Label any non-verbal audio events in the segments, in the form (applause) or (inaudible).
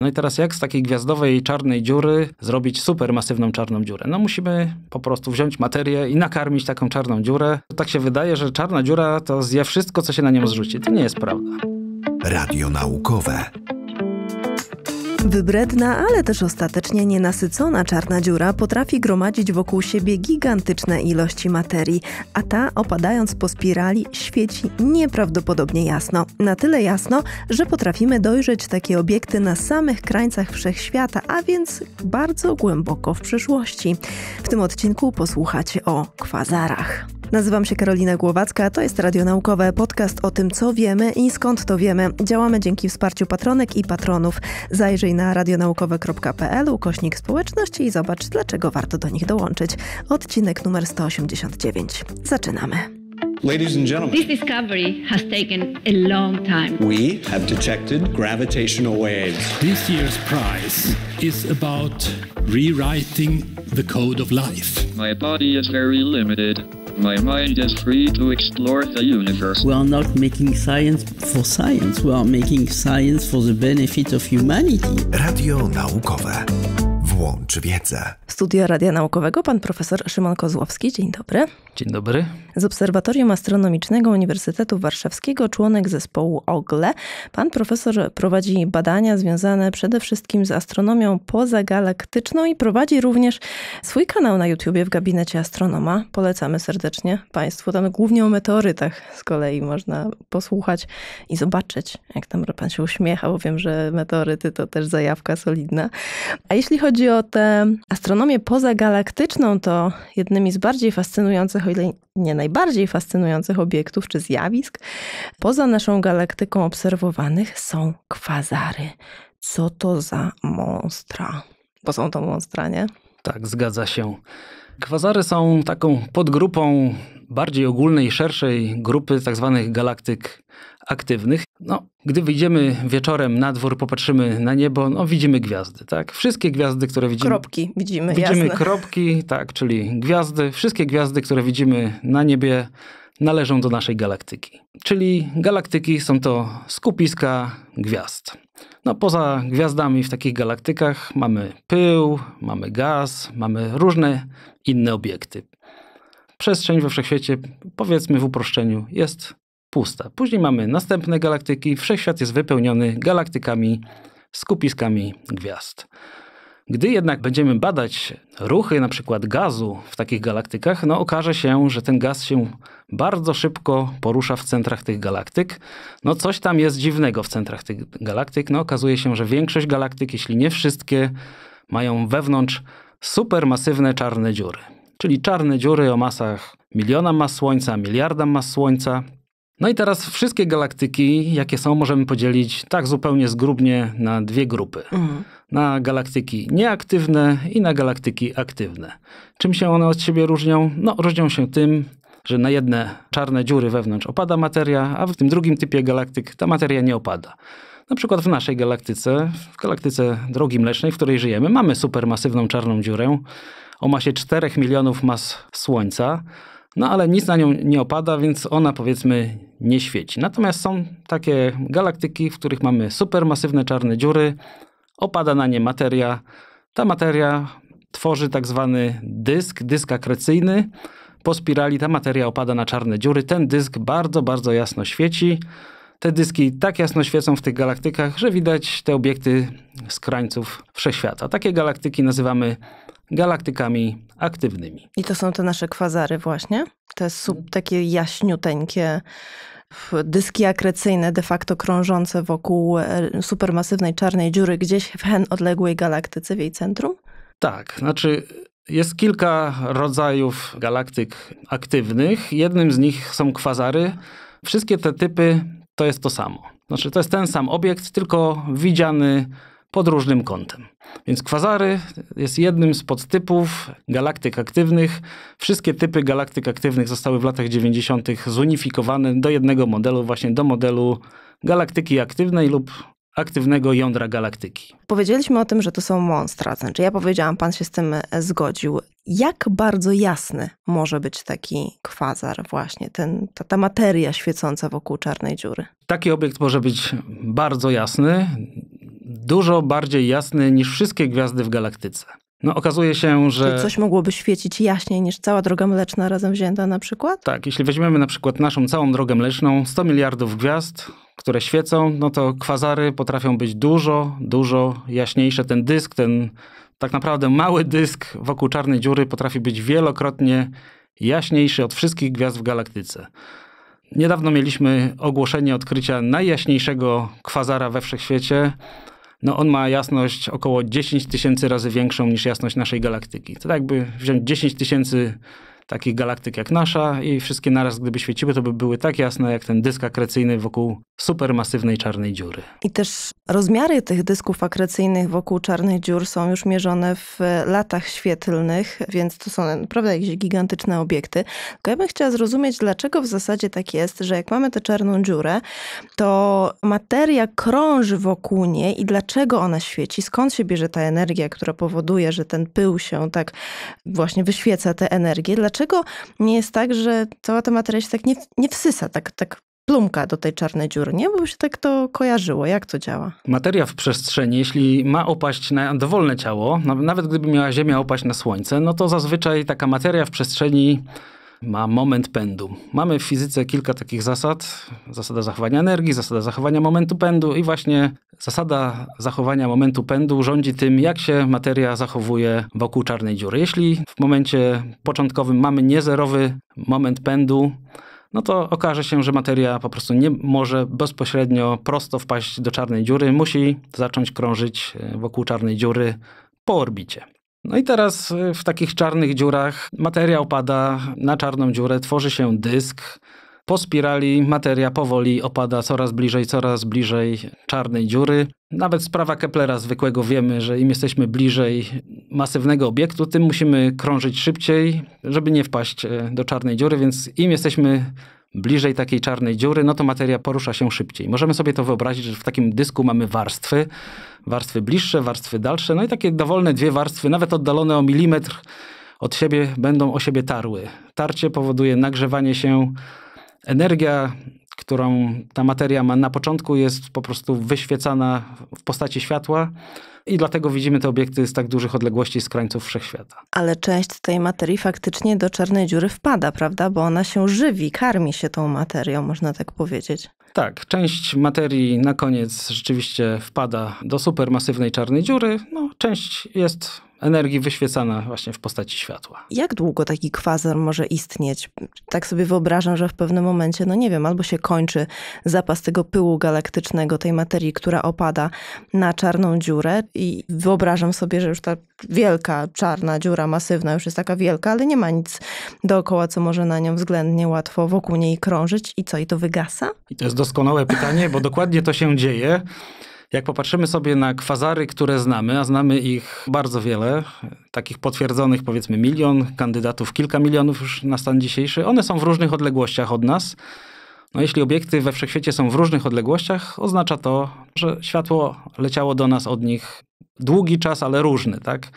No i teraz jak z takiej gwiazdowej czarnej dziury zrobić super masywną czarną dziurę? No musimy po prostu wziąć materię i nakarmić taką czarną dziurę. Tak się wydaje, że czarna dziura to zje wszystko, co się na nią zrzuci. To nie jest prawda. Radio naukowe. Wybredna, ale też ostatecznie nienasycona czarna dziura potrafi gromadzić wokół siebie gigantyczne ilości materii, a ta, opadając po spirali, świeci nieprawdopodobnie jasno. Na tyle jasno, że potrafimy dojrzeć takie obiekty na samych krańcach wszechświata, a więc bardzo głęboko w przyszłości. W tym odcinku posłuchacie o kwazarach. Nazywam się Karolina Głowacka, to jest Radio Naukowe, podcast o tym, co wiemy i skąd to wiemy. Działamy dzięki wsparciu patronek i patronów. Zajrzyj na radionaukowe.pl, ukośnik społeczności i zobacz, dlaczego warto do nich dołączyć. Odcinek numer 189. Zaczynamy. Ladies and gentlemen, this discovery has taken a long time. We have detected gravitational waves. This year's prize is about rewriting the code of life. My body is very limited. My mind is free to explore the universe. We are not making science for science. We are making science for the benefit of humanity. Radio naukowe. Włącz wiedzę. Studia Radia Naukowego, pan profesor Szymon Kozłowski. Dzień dobry. Dzień dobry. Z Obserwatorium Astronomicznego Uniwersytetu Warszawskiego, członek zespołu OGLE. Pan profesor prowadzi badania związane przede wszystkim z astronomią pozagalaktyczną i prowadzi również swój kanał na YouTubie w gabinecie astronoma. Polecamy serdecznie Państwu. Tam głównie o meteorytach z kolei można posłuchać i zobaczyć, jak tam pan się uśmiecha, bo wiem, że meteoryty to też zajawka solidna. A jeśli chodzi o tę astronomię pozagalaktyczną, to jednymi z bardziej fascynujących, o ile nie najbardziej fascynujących obiektów czy zjawisk poza naszą galaktyką obserwowanych są kwazary. Co to za monstra? Bo są to monstra, nie? Tak, zgadza się. Kwazary są taką podgrupą bardziej ogólnej, szerszej grupy tzw. Tak galaktyk aktywnych. No, gdy wyjdziemy wieczorem na dwór, popatrzymy na niebo, no widzimy gwiazdy, tak? Wszystkie gwiazdy, które widzimy... Kropki widzimy, Widzimy jasne. kropki, tak, czyli gwiazdy. Wszystkie gwiazdy, które widzimy na niebie należą do naszej galaktyki. Czyli galaktyki są to skupiska gwiazd. No poza gwiazdami w takich galaktykach mamy pył, mamy gaz, mamy różne inne obiekty. Przestrzeń we wszechświecie, powiedzmy w uproszczeniu, jest pusta. Później mamy następne galaktyki. Wszechświat jest wypełniony galaktykami, skupiskami gwiazd. Gdy jednak będziemy badać ruchy na przykład gazu w takich galaktykach, no okaże się, że ten gaz się bardzo szybko porusza w centrach tych galaktyk. No coś tam jest dziwnego w centrach tych galaktyk. No okazuje się, że większość galaktyk, jeśli nie wszystkie, mają wewnątrz supermasywne czarne dziury. Czyli czarne dziury o masach miliona mas Słońca, miliarda mas Słońca. No i teraz wszystkie galaktyki, jakie są, możemy podzielić tak zupełnie zgrubnie na dwie grupy. Mhm. Na galaktyki nieaktywne i na galaktyki aktywne. Czym się one od siebie różnią? No, różnią się tym, że na jedne czarne dziury wewnątrz opada materia, a w tym drugim typie galaktyk ta materia nie opada. Na przykład w naszej galaktyce, w galaktyce Drogi Mlecznej, w której żyjemy, mamy supermasywną czarną dziurę o masie 4 milionów mas Słońca. No ale nic na nią nie opada, więc ona powiedzmy nie świeci. Natomiast są takie galaktyki, w których mamy supermasywne czarne dziury, opada na nie materia. Ta materia tworzy tak zwany dysk, dysk akrecyjny. Po spirali ta materia opada na czarne dziury. Ten dysk bardzo, bardzo jasno świeci. Te dyski tak jasno świecą w tych galaktykach, że widać te obiekty z krańców wszechświata. Takie galaktyki nazywamy galaktykami aktywnymi. I to są te nasze kwazary właśnie? Te sub, takie jaśniuteńkie dyski akrecyjne de facto krążące wokół e, supermasywnej czarnej dziury gdzieś w hen odległej galaktyce w jej centrum? Tak, znaczy jest kilka rodzajów galaktyk aktywnych. Jednym z nich są kwazary. Wszystkie te typy to jest to samo. Znaczy to jest ten sam obiekt, tylko widziany pod różnym kątem. Więc kwazary jest jednym z podtypów galaktyk aktywnych. Wszystkie typy galaktyk aktywnych zostały w latach 90. zunifikowane do jednego modelu, właśnie do modelu galaktyki aktywnej lub aktywnego jądra galaktyki. Powiedzieliśmy o tym, że to są monstra. Znaczy, ja powiedziałam, pan się z tym e, zgodził. Jak bardzo jasny może być taki kwazar, właśnie ten, ta, ta materia świecąca wokół czarnej dziury? Taki obiekt może być bardzo jasny, dużo bardziej jasny niż wszystkie gwiazdy w galaktyce. No okazuje się, że... Czy coś mogłoby świecić jaśniej niż cała droga mleczna razem wzięta na przykład? Tak, jeśli weźmiemy na przykład naszą całą drogę mleczną, 100 miliardów gwiazd, które świecą, no to kwazary potrafią być dużo, dużo jaśniejsze. Ten dysk, ten tak naprawdę mały dysk wokół czarnej dziury potrafi być wielokrotnie jaśniejszy od wszystkich gwiazd w galaktyce. Niedawno mieliśmy ogłoszenie odkrycia najjaśniejszego kwazara we wszechświecie no on ma jasność około 10 tysięcy razy większą niż jasność naszej galaktyki. To tak jakby wziąć 10 tysięcy takich galaktyk jak nasza i wszystkie naraz, gdyby świeciły, to by były tak jasne jak ten dysk akrecyjny wokół supermasywnej czarnej dziury. I też rozmiary tych dysków akrecyjnych wokół czarnych dziur są już mierzone w latach świetlnych, więc to są naprawdę jakieś gigantyczne obiekty. Tylko ja bym chciała zrozumieć, dlaczego w zasadzie tak jest, że jak mamy tę czarną dziurę, to materia krąży wokół niej i dlaczego ona świeci, skąd się bierze ta energia, która powoduje, że ten pył się tak właśnie wyświeca tę energię, dlaczego dlaczego nie jest tak, że cała ta materia się tak nie, nie wsysa, tak, tak plumka do tej czarnej dziury, nie? Bo się tak to kojarzyło. Jak to działa? Materia w przestrzeni, jeśli ma opaść na dowolne ciało, nawet gdyby miała Ziemia opaść na Słońce, no to zazwyczaj taka materia w przestrzeni ma moment pędu. Mamy w fizyce kilka takich zasad. Zasada zachowania energii, zasada zachowania momentu pędu i właśnie zasada zachowania momentu pędu rządzi tym, jak się materia zachowuje wokół czarnej dziury. Jeśli w momencie początkowym mamy niezerowy moment pędu, no to okaże się, że materia po prostu nie może bezpośrednio prosto wpaść do czarnej dziury, musi zacząć krążyć e, wokół czarnej dziury po orbicie. No i teraz y, w takich czarnych dziurach materiał pada na czarną dziurę, tworzy się dysk. Po spirali materia powoli opada coraz bliżej, coraz bliżej czarnej dziury. Nawet sprawa Keplera zwykłego wiemy, że im jesteśmy bliżej masywnego obiektu, tym musimy krążyć szybciej, żeby nie wpaść y, do czarnej dziury, więc im jesteśmy bliżej takiej czarnej dziury, no to materia porusza się szybciej. Możemy sobie to wyobrazić, że w takim dysku mamy warstwy, warstwy bliższe, warstwy dalsze, no i takie dowolne dwie warstwy, nawet oddalone o milimetr od siebie, będą o siebie tarły. Tarcie powoduje nagrzewanie się. Energia, którą ta materia ma na początku, jest po prostu wyświecana w postaci światła i dlatego widzimy te obiekty z tak dużych odległości z krańców wszechświata. Ale część tej materii faktycznie do czarnej dziury wpada, prawda? Bo ona się żywi, karmi się tą materią, można tak powiedzieć. Tak, część materii na koniec rzeczywiście wpada do supermasywnej czarnej dziury, no, część jest energii wyświecana właśnie w postaci światła. Jak długo taki kwazar może istnieć? Tak sobie wyobrażam, że w pewnym momencie, no nie wiem, albo się kończy zapas tego pyłu galaktycznego, tej materii, która opada na czarną dziurę i wyobrażam sobie, że już ta wielka czarna dziura masywna już jest taka wielka, ale nie ma nic dookoła, co może na nią względnie łatwo wokół niej krążyć i co, i to wygasa? I to jest doskonałe pytanie, bo dokładnie to się dzieje. Jak popatrzymy sobie na kwazary, które znamy, a znamy ich bardzo wiele, takich potwierdzonych powiedzmy milion, kandydatów kilka milionów już na stan dzisiejszy, one są w różnych odległościach od nas. No, jeśli obiekty we wszechświecie są w różnych odległościach, oznacza to, że światło leciało do nas od nich długi czas, ale różny, tak?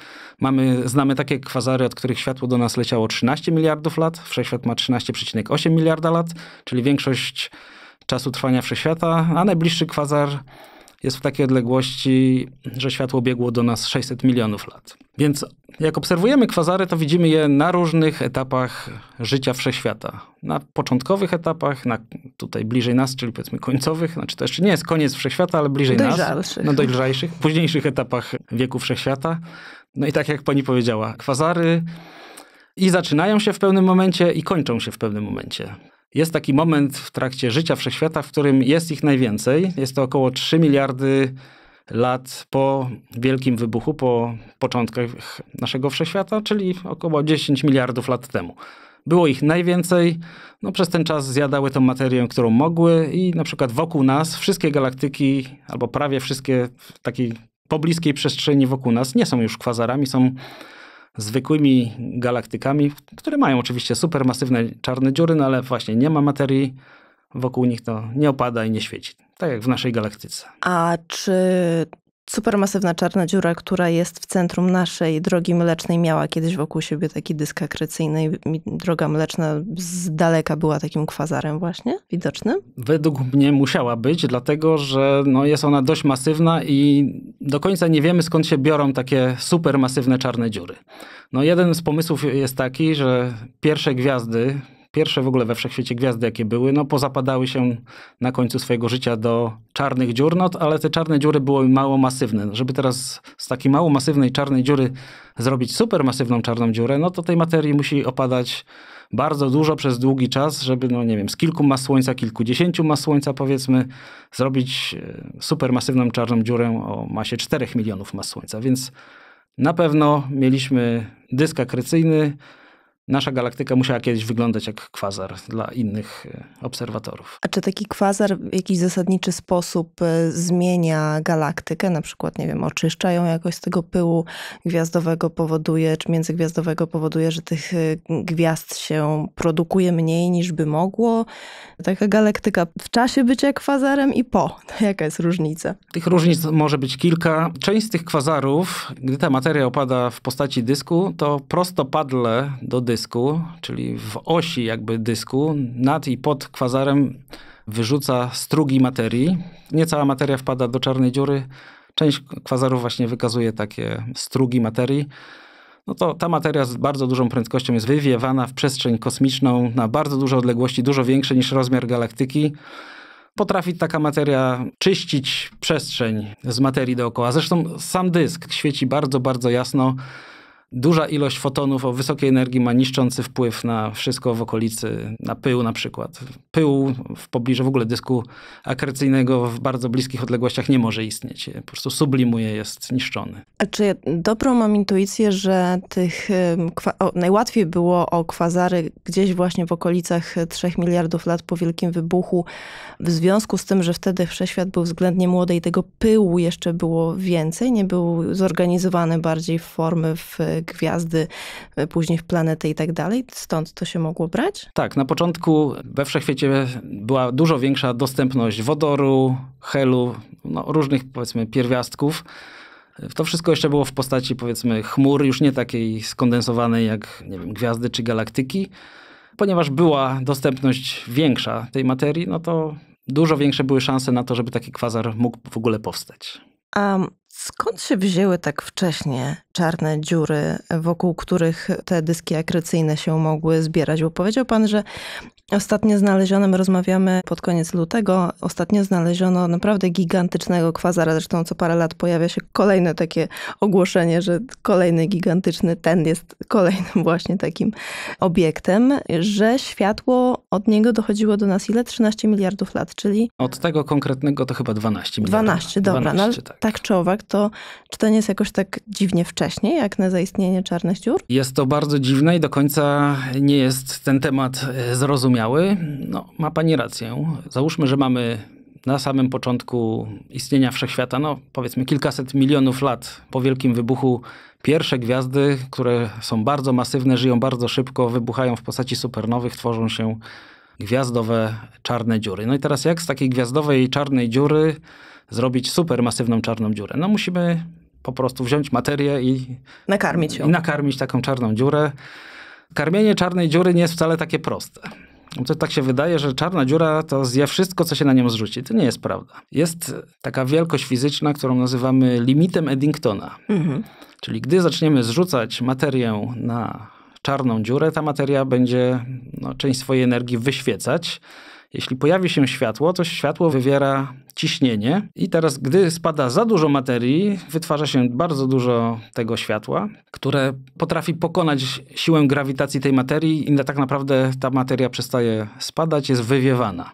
Mamy, znamy takie kwazary, od których światło do nas leciało 13 miliardów lat, wszechświat ma 13,8 miliarda lat, czyli większość czasu trwania wszechświata, a najbliższy kwazar jest w takiej odległości, że światło biegło do nas 600 milionów lat. Więc jak obserwujemy kwazary, to widzimy je na różnych etapach życia wszechświata. Na początkowych etapach, na tutaj bliżej nas, czyli powiedzmy końcowych, znaczy to jeszcze nie jest koniec wszechświata, ale bliżej nas, na no dojrzalszych, późniejszych etapach wieku wszechświata. No i tak jak pani powiedziała, kwazary i zaczynają się w pewnym momencie i kończą się w pewnym momencie. Jest taki moment w trakcie życia wszechświata, w którym jest ich najwięcej. Jest to około 3 miliardy lat po wielkim wybuchu, po początkach naszego wszechświata, czyli około 10 miliardów lat temu. Było ich najwięcej, no przez ten czas zjadały tą materię, którą mogły i na przykład wokół nas wszystkie galaktyki, albo prawie wszystkie w takiej pobliskiej przestrzeni wokół nas nie są już kwazarami, są zwykłymi galaktykami, które mają oczywiście supermasywne czarne dziury, no ale właśnie nie ma materii, wokół nich to nie opada i nie świeci. Tak jak w naszej galaktyce. A czy Supermasywna czarna dziura, która jest w centrum naszej drogi mlecznej, miała kiedyś wokół siebie taki dysk akrecyjny. Droga mleczna z daleka była takim kwazarem właśnie widocznym? Według mnie musiała być, dlatego że no, jest ona dość masywna i do końca nie wiemy skąd się biorą takie supermasywne czarne dziury. No, jeden z pomysłów jest taki, że pierwsze gwiazdy pierwsze w ogóle we wszechświecie gwiazdy, jakie były, no pozapadały się na końcu swojego życia do czarnych dziur, no ale te czarne dziury były mało masywne. Żeby teraz z takiej mało masywnej czarnej dziury zrobić supermasywną czarną dziurę, no to tej materii musi opadać bardzo dużo przez długi czas, żeby, no nie wiem, z kilku mas słońca, kilkudziesięciu mas słońca powiedzmy, zrobić e, supermasywną czarną dziurę o masie 4 milionów mas słońca, więc na pewno mieliśmy dysk akrecyjny, nasza galaktyka musiała kiedyś wyglądać jak kwazar dla innych e, obserwatorów. A czy taki kwazar w jakiś zasadniczy sposób e, zmienia galaktykę? Na przykład, nie wiem, oczyszcza ją jakoś z tego pyłu gwiazdowego, powoduje, czy międzygwiazdowego powoduje, że tych e, gwiazd się produkuje mniej niż by mogło? Taka galaktyka w czasie bycia kwazarem i po. (laughs) Jaka jest różnica? Tych różnic może być kilka. Część z tych kwazarów, gdy ta materia opada w postaci dysku, to prostopadle do dysku dysku, czyli w osi jakby dysku, nad i pod kwazarem wyrzuca strugi materii. Niecała materia wpada do czarnej dziury. Część kwazarów właśnie wykazuje takie strugi materii. No to ta materia z bardzo dużą prędkością jest wywiewana w przestrzeń kosmiczną na bardzo duże odległości, dużo większe niż rozmiar galaktyki potrafi taka materia czyścić przestrzeń z materii dookoła. Zresztą sam dysk świeci bardzo, bardzo jasno. Duża ilość fotonów o wysokiej energii ma niszczący wpływ na wszystko w okolicy, na pył na przykład. Pył w pobliżu w ogóle dysku akrecyjnego w bardzo bliskich odległościach nie może istnieć. Po prostu sublimuje, jest niszczony. A czy dobrą mam intuicję, że tych o, najłatwiej było o kwazary gdzieś właśnie w okolicach 3 miliardów lat po wielkim wybuchu, w związku z tym, że wtedy wszechświat był względnie młody i tego pyłu jeszcze było więcej, nie był zorganizowany bardziej w formy w gwiazdy, e, później w planety i tak dalej. Stąd to się mogło brać? Tak, na początku we wszechświecie była dużo większa dostępność wodoru, helu, no, różnych powiedzmy pierwiastków. To wszystko jeszcze było w postaci powiedzmy chmur, już nie takiej skondensowanej jak nie wiem, gwiazdy czy galaktyki. Ponieważ była dostępność większa tej materii, no to dużo większe były szanse na to, żeby taki kwazar mógł w ogóle powstać. A Skąd się wzięły tak wcześnie czarne dziury, wokół których te dyski akrycyjne się mogły zbierać? Bo powiedział Pan, że Ostatnio znaleziono, my rozmawiamy pod koniec lutego, ostatnio znaleziono naprawdę gigantycznego kwazara, zresztą co parę lat pojawia się kolejne takie ogłoszenie, że kolejny gigantyczny ten jest kolejnym (laughs) właśnie takim obiektem, że światło od niego dochodziło do nas ile? 13 miliardów lat, czyli... Od tego konkretnego to chyba 12 miliardów. 12, dobra, 12, no, tak. tak czy owak, to czy to nie jest jakoś tak dziwnie wcześnie, jak na zaistnienie czarnych dziur? Jest to bardzo dziwne i do końca nie jest ten temat e, zrozumiany zrozumiały? No, ma pani rację. Załóżmy, że mamy na samym początku istnienia wszechświata, no powiedzmy kilkaset milionów lat po wielkim wybuchu, pierwsze gwiazdy, które są bardzo masywne, żyją bardzo szybko, wybuchają w postaci supernowych, tworzą się gwiazdowe czarne dziury. No i teraz jak z takiej gwiazdowej czarnej dziury zrobić supermasywną czarną dziurę? No musimy po prostu wziąć materię i nakarmić ją. I nakarmić taką czarną dziurę. Karmienie czarnej dziury nie jest wcale takie proste. To tak się wydaje, że czarna dziura to zje wszystko, co się na nią zrzuci. To nie jest prawda. Jest taka wielkość fizyczna, którą nazywamy limitem Eddingtona. Mhm. Czyli gdy zaczniemy zrzucać materię na czarną dziurę, ta materia będzie no, część swojej energii wyświecać jeśli pojawi się światło, to światło wywiera ciśnienie i teraz, gdy spada za dużo materii, wytwarza się bardzo dużo tego światła, które potrafi pokonać siłę grawitacji tej materii i tak naprawdę ta materia przestaje spadać, jest wywiewana.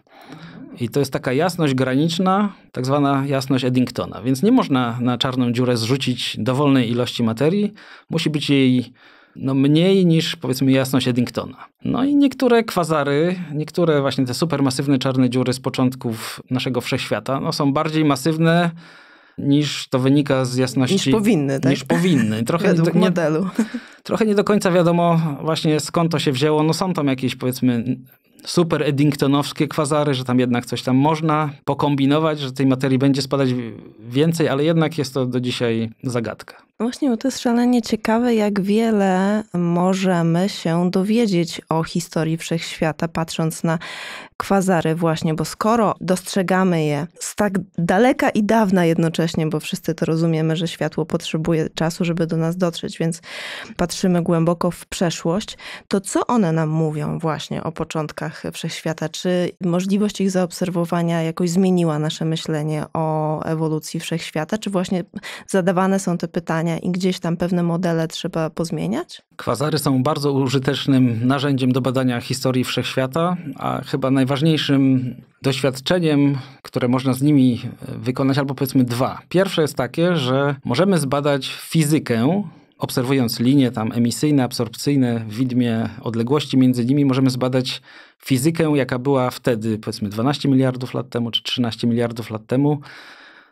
I to jest taka jasność graniczna, tak zwana jasność Eddingtona. Więc nie można na czarną dziurę zrzucić dowolnej ilości materii. Musi być jej no mniej niż powiedzmy jasność Eddingtona. No i niektóre kwazary, niektóre właśnie te supermasywne czarne dziury z początków naszego wszechświata, no są bardziej masywne niż to wynika z jasności. Niż powinny, tak? Niż powinny. (laughs) Trochę Według nie, modelu. (laughs) trochę nie do końca wiadomo właśnie skąd to się wzięło. No są tam jakieś powiedzmy super Eddingtonowskie kwazary, że tam jednak coś tam można pokombinować, że tej materii będzie spadać więcej, ale jednak jest to do dzisiaj zagadka. Właśnie, bo to jest szalenie ciekawe, jak wiele możemy się dowiedzieć o historii wszechświata, patrząc na kwazary, właśnie, bo skoro dostrzegamy je z tak daleka i dawna jednocześnie, bo wszyscy to rozumiemy, że światło potrzebuje czasu, żeby do nas dotrzeć, więc patrzymy głęboko w przeszłość, to co one nam mówią właśnie o początkach krańcach wszechświata. Czy możliwość ich zaobserwowania jakoś zmieniła nasze myślenie o ewolucji wszechświata? Czy właśnie zadawane są te pytania i gdzieś tam pewne modele trzeba pozmieniać? Kwazary są bardzo użytecznym narzędziem do badania historii wszechświata, a chyba najważniejszym doświadczeniem, które można z nimi wykonać, albo powiedzmy dwa. Pierwsze jest takie, że możemy zbadać fizykę Obserwując linie tam emisyjne, absorpcyjne w widmie odległości między nimi, możemy zbadać fizykę, jaka była wtedy, powiedzmy 12 miliardów lat temu czy 13 miliardów lat temu.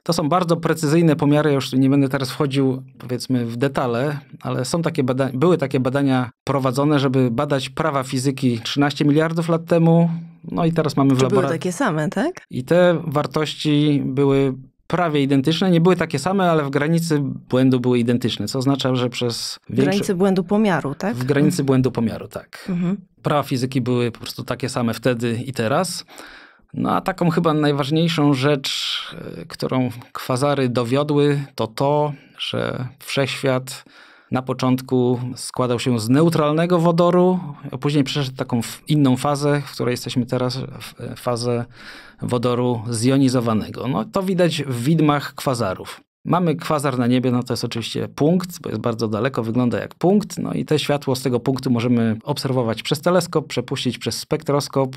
To są bardzo precyzyjne pomiary, już nie będę teraz wchodził powiedzmy w detale, ale są takie bada- były takie badania prowadzone, żeby badać prawa fizyki 13 miliardów lat temu. No i teraz mamy w laboratorium. były takie same, tak? I te wartości były prawie identyczne. Nie były takie same, ale w granicy błędu były identyczne, co oznacza, że przez większo... W granicy błędu pomiaru, tak? W granicy mhm. błędu pomiaru, tak. Mhm. Prawa fizyki były po prostu takie same wtedy i teraz. No a taką chyba najważniejszą rzecz, e, którą kwazary dowiodły, to to, że wszechświat na początku składał się z neutralnego wodoru, a później przeszedł taką inną fazę, w której jesteśmy teraz, fazę wodoru zjonizowanego. No, to widać w widmach kwazarów. Mamy kwazar na niebie, no to jest oczywiście punkt, bo jest bardzo daleko, wygląda jak punkt, no i to światło z tego punktu możemy obserwować przez teleskop, przepuścić przez spektroskop,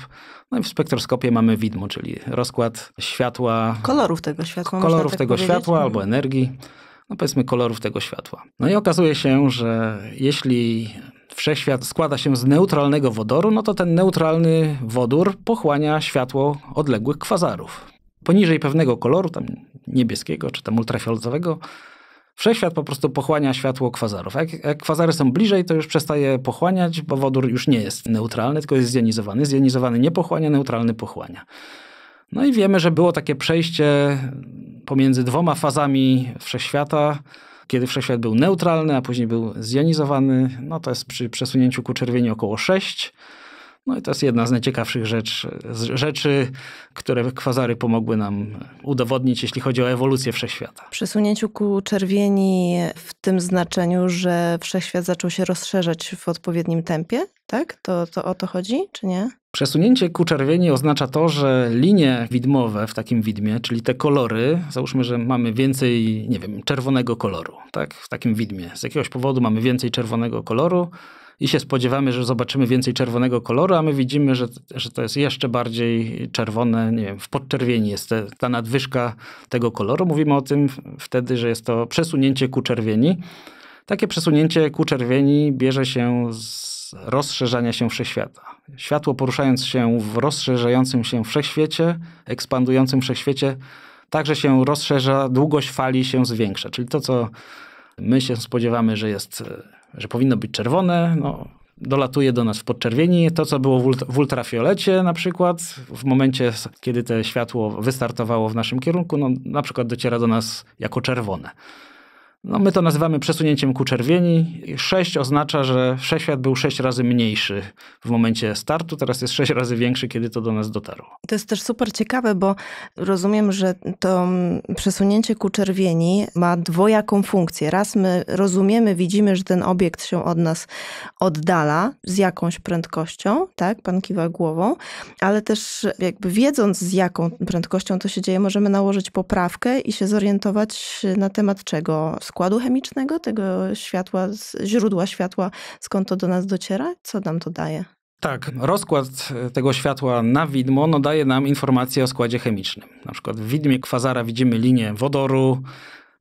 no i w spektroskopie mamy widmo, czyli rozkład światła. Kolorów tego światła. Kolorów tak tego powiedzieć. światła albo mhm. energii no powiedzmy, kolorów tego światła. No i okazuje się, że jeśli wszechświat składa się z neutralnego wodoru, no to ten neutralny wodór pochłania światło odległych kwazarów. Poniżej pewnego koloru, tam niebieskiego czy tam ultrafioletowego, wszechświat po prostu pochłania światło kwazarów. jak, jak kwazary są bliżej, to już przestaje pochłaniać, bo wodór już nie jest neutralny, tylko jest zjonizowany. Zjonizowany nie pochłania, neutralny pochłania. No i wiemy, że było takie przejście pomiędzy dwoma fazami wszechświata, kiedy wszechświat był neutralny, a później był zjonizowany. No to jest przy przesunięciu ku czerwieni około 6 no i to jest jedna z najciekawszych rzeczy, rzeczy, które kwazary pomogły nam udowodnić, jeśli chodzi o ewolucję wszechświata. Przesunięciu ku czerwieni w tym znaczeniu, że wszechświat zaczął się rozszerzać w odpowiednim tempie, tak? To, to o to chodzi, czy nie? Przesunięcie ku czerwieni oznacza to, że linie widmowe w takim widmie, czyli te kolory, załóżmy, że mamy więcej, nie wiem, czerwonego koloru, tak? W takim widmie. Z jakiegoś powodu mamy więcej czerwonego koloru i się spodziewamy, że zobaczymy więcej czerwonego koloru, a my widzimy, że, że to jest jeszcze bardziej czerwone, nie wiem, w podczerwieni jest te, ta nadwyżka tego koloru. Mówimy o tym wtedy, że jest to przesunięcie ku czerwieni. Takie przesunięcie ku czerwieni bierze się z rozszerzania się wszechświata. Światło poruszając się w rozszerzającym się wszechświecie, ekspandującym wszechświecie, także się rozszerza, długość fali się zwiększa. Czyli to, co my się spodziewamy, że jest że powinno być czerwone, no, dolatuje do nas w podczerwieni. To, co było w, ult w ultrafiolecie na przykład, w momencie, kiedy to światło wystartowało w naszym kierunku, no, na przykład dociera do nas jako czerwone. No my to nazywamy przesunięciem ku czerwieni. 6 oznacza, że wszechświat był 6 razy mniejszy w momencie startu, teraz jest 6 razy większy, kiedy to do nas dotarło. To jest też super ciekawe, bo rozumiem, że to przesunięcie ku czerwieni ma dwojaką funkcję. Raz my rozumiemy, widzimy, że ten obiekt się od nas oddala z jakąś prędkością, tak? Pan kiwa głową, ale też jakby wiedząc z jaką prędkością to się dzieje, możemy nałożyć poprawkę i się zorientować na temat czego składu chemicznego, tego światła, źródła światła, skąd to do nas dociera, co nam to daje. Tak, rozkład e, tego światła na widmo no, daje nam informacje o składzie chemicznym. Na przykład w widmie kwazara widzimy linię wodoru,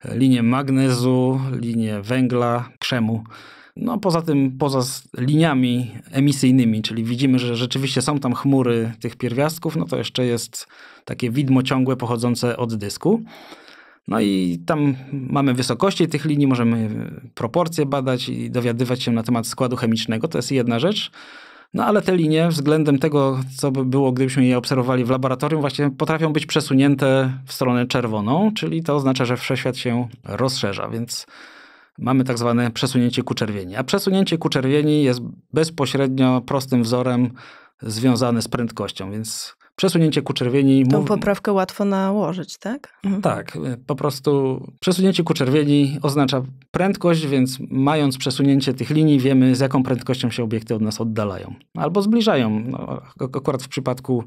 e, linię magnezu, linię węgla, krzemu. No poza tym, poza liniami emisyjnymi, czyli widzimy, że rzeczywiście są tam chmury tych pierwiastków, no to jeszcze jest takie widmo ciągłe pochodzące od dysku. No i tam mamy wysokości tych linii, możemy e, proporcje badać i dowiadywać się na temat składu chemicznego. To jest jedna rzecz. No ale te linie względem tego, co by było, gdybyśmy je obserwowali w laboratorium, właśnie potrafią być przesunięte w stronę czerwoną, czyli to oznacza, że wszechświat się rozszerza, więc mamy tak zwane przesunięcie ku czerwieni. A przesunięcie ku czerwieni jest bezpośrednio prostym wzorem związane z prędkością, więc Przesunięcie ku czerwieni. Tą mów... poprawkę łatwo nałożyć, tak? Mhm. Tak, y, po prostu przesunięcie ku czerwieni oznacza prędkość, więc mając przesunięcie tych linii, wiemy z jaką prędkością się obiekty od nas oddalają albo zbliżają. No, akurat w przypadku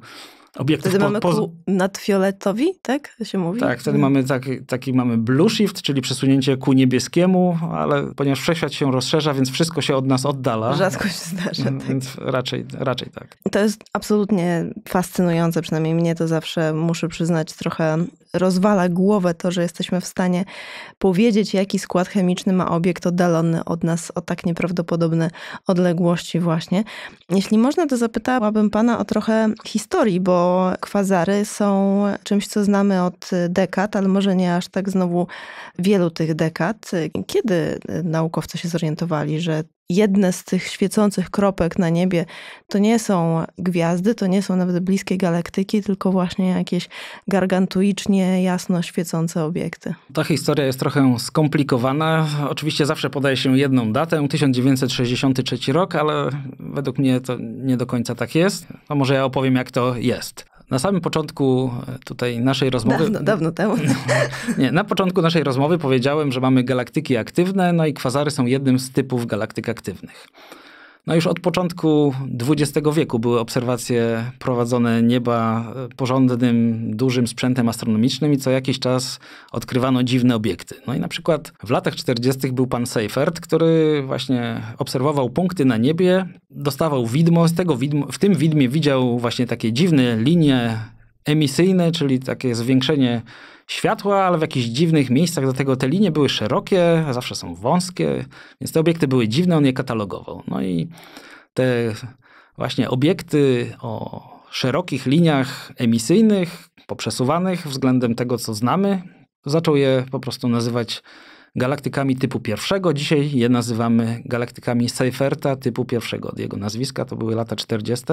obiektów. Wtedy mamy po, nad nadfioletowi, tak się mówi? Tak, wtedy hmm. mamy taki, taki mamy blue shift, czyli przesunięcie ku niebieskiemu, ale ponieważ wszechświat się rozszerza, więc wszystko się od nas oddala. Rzadko się zdarza. Mm, tak. Więc raczej, raczej tak. To jest absolutnie fascynujące, przynajmniej mnie to zawsze, muszę przyznać, trochę rozwala głowę to, że jesteśmy w stanie powiedzieć, jaki skład chemiczny ma obiekt oddalony od nas o tak nieprawdopodobne odległości właśnie. Jeśli można, to zapytałabym Pana o trochę historii, bo kwazary są czymś, co znamy od dekad, ale może nie aż tak znowu wielu tych dekad. Kiedy naukowcy się zorientowali, że jedne z tych świecących kropek na niebie to nie są gwiazdy, to nie są nawet bliskie galaktyki, tylko właśnie jakieś gargantuicznie jasno świecące obiekty. Ta historia jest trochę skomplikowana. Oczywiście zawsze podaje się jedną datę, 1963 rok, ale według mnie to nie do końca tak jest. A no może ja opowiem, jak to jest. Na samym początku e, tutaj naszej rozmowy. Dawno, dawno temu. (laughs) Nie, na początku naszej rozmowy powiedziałem, że mamy galaktyki aktywne, no i kwazary są jednym z typów galaktyk aktywnych. No już od początku XX wieku były obserwacje prowadzone nieba e, porządnym, dużym sprzętem astronomicznym i co jakiś czas odkrywano dziwne obiekty. No i na przykład w latach 40. był pan Seifert, który właśnie obserwował punkty na niebie, dostawał widmo, z tego widmo, w tym widmie widział właśnie takie dziwne linie emisyjne, czyli takie zwiększenie światła, ale w jakichś dziwnych miejscach. Dlatego te linie były szerokie, a zawsze są wąskie, więc te obiekty były dziwne, on je katalogował. No i te właśnie obiekty o szerokich liniach emisyjnych, poprzesuwanych względem tego, co znamy, zaczął je po prostu nazywać galaktykami typu pierwszego. Dzisiaj je nazywamy galaktykami Seiferta typu pierwszego. Od jego nazwiska to były lata 40.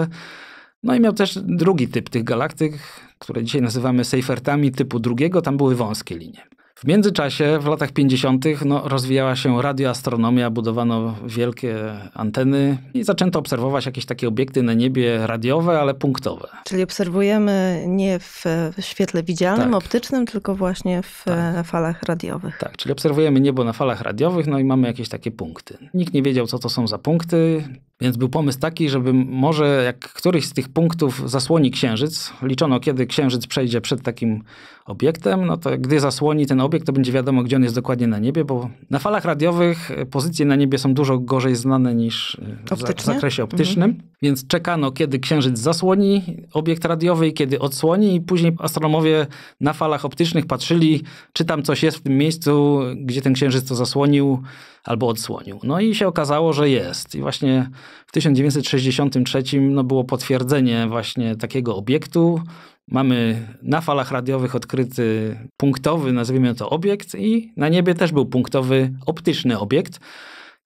No i miał też drugi typ tych galaktyk, które dzisiaj nazywamy Seyfertami typu drugiego, tam były wąskie linie. W międzyczasie, w latach 50., no, rozwijała się radioastronomia, budowano wielkie anteny i zaczęto obserwować jakieś takie obiekty na niebie radiowe, ale punktowe. Czyli obserwujemy nie w świetle widzialnym, tak. optycznym, tylko właśnie w tak. falach radiowych. Tak, czyli obserwujemy niebo na falach radiowych, no i mamy jakieś takie punkty. Nikt nie wiedział, co to są za punkty. Więc był pomysł taki, żeby może jak któryś z tych punktów zasłoni księżyc, liczono kiedy księżyc przejdzie przed takim obiektem, no to gdy zasłoni ten obiekt, to będzie wiadomo, gdzie on jest dokładnie na niebie, bo na falach radiowych e, pozycje na niebie są dużo gorzej znane niż e, w zakresie mhm. optycznym, mhm. więc czekano, kiedy księżyc zasłoni obiekt radiowy i kiedy odsłoni i później astronomowie na falach optycznych patrzyli, czy tam coś jest w tym miejscu, gdzie ten księżyc to zasłonił, albo odsłonił. No i się okazało, że jest. I właśnie w 1963 no, było potwierdzenie właśnie takiego obiektu. Mamy na falach radiowych odkryty punktowy, nazwijmy to obiekt, i na niebie też był punktowy optyczny obiekt.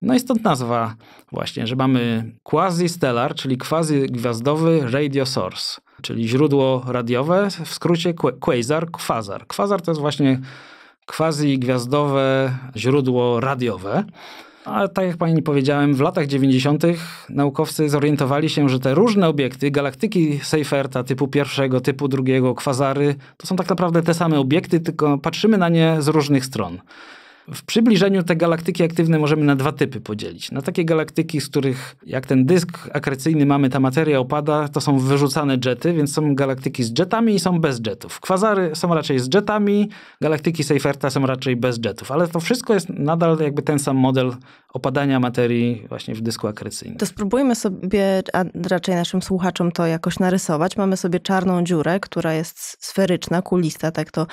No i stąd nazwa właśnie, że mamy quasi-stellar, czyli quasi-gwiazdowy radio source, czyli źródło radiowe, w skrócie quasar, kwazar. Kwazar to jest właśnie quasi-gwiazdowe źródło radiowe. Ale tak jak pani powiedziałem, w latach 90. naukowcy zorientowali się, że te różne obiekty, galaktyki Seiferta typu pierwszego, typu drugiego, kwazary, to są tak naprawdę te same obiekty, tylko patrzymy na nie z różnych stron. W przybliżeniu te galaktyki aktywne możemy na dwa typy podzielić. Na takie galaktyki, z których jak ten dysk akrecyjny mamy, ta materia opada, to są wyrzucane jety, więc są galaktyki z jetami i są bez jetów. Kwazary są raczej z jetami, galaktyki Seiferta są raczej bez jetów, ale to wszystko jest nadal jakby ten sam model, opadania materii właśnie w dysku akrecyjnym. To spróbujmy sobie, a raczej naszym słuchaczom to jakoś narysować. Mamy sobie czarną dziurę, która jest sferyczna, kulista, tak to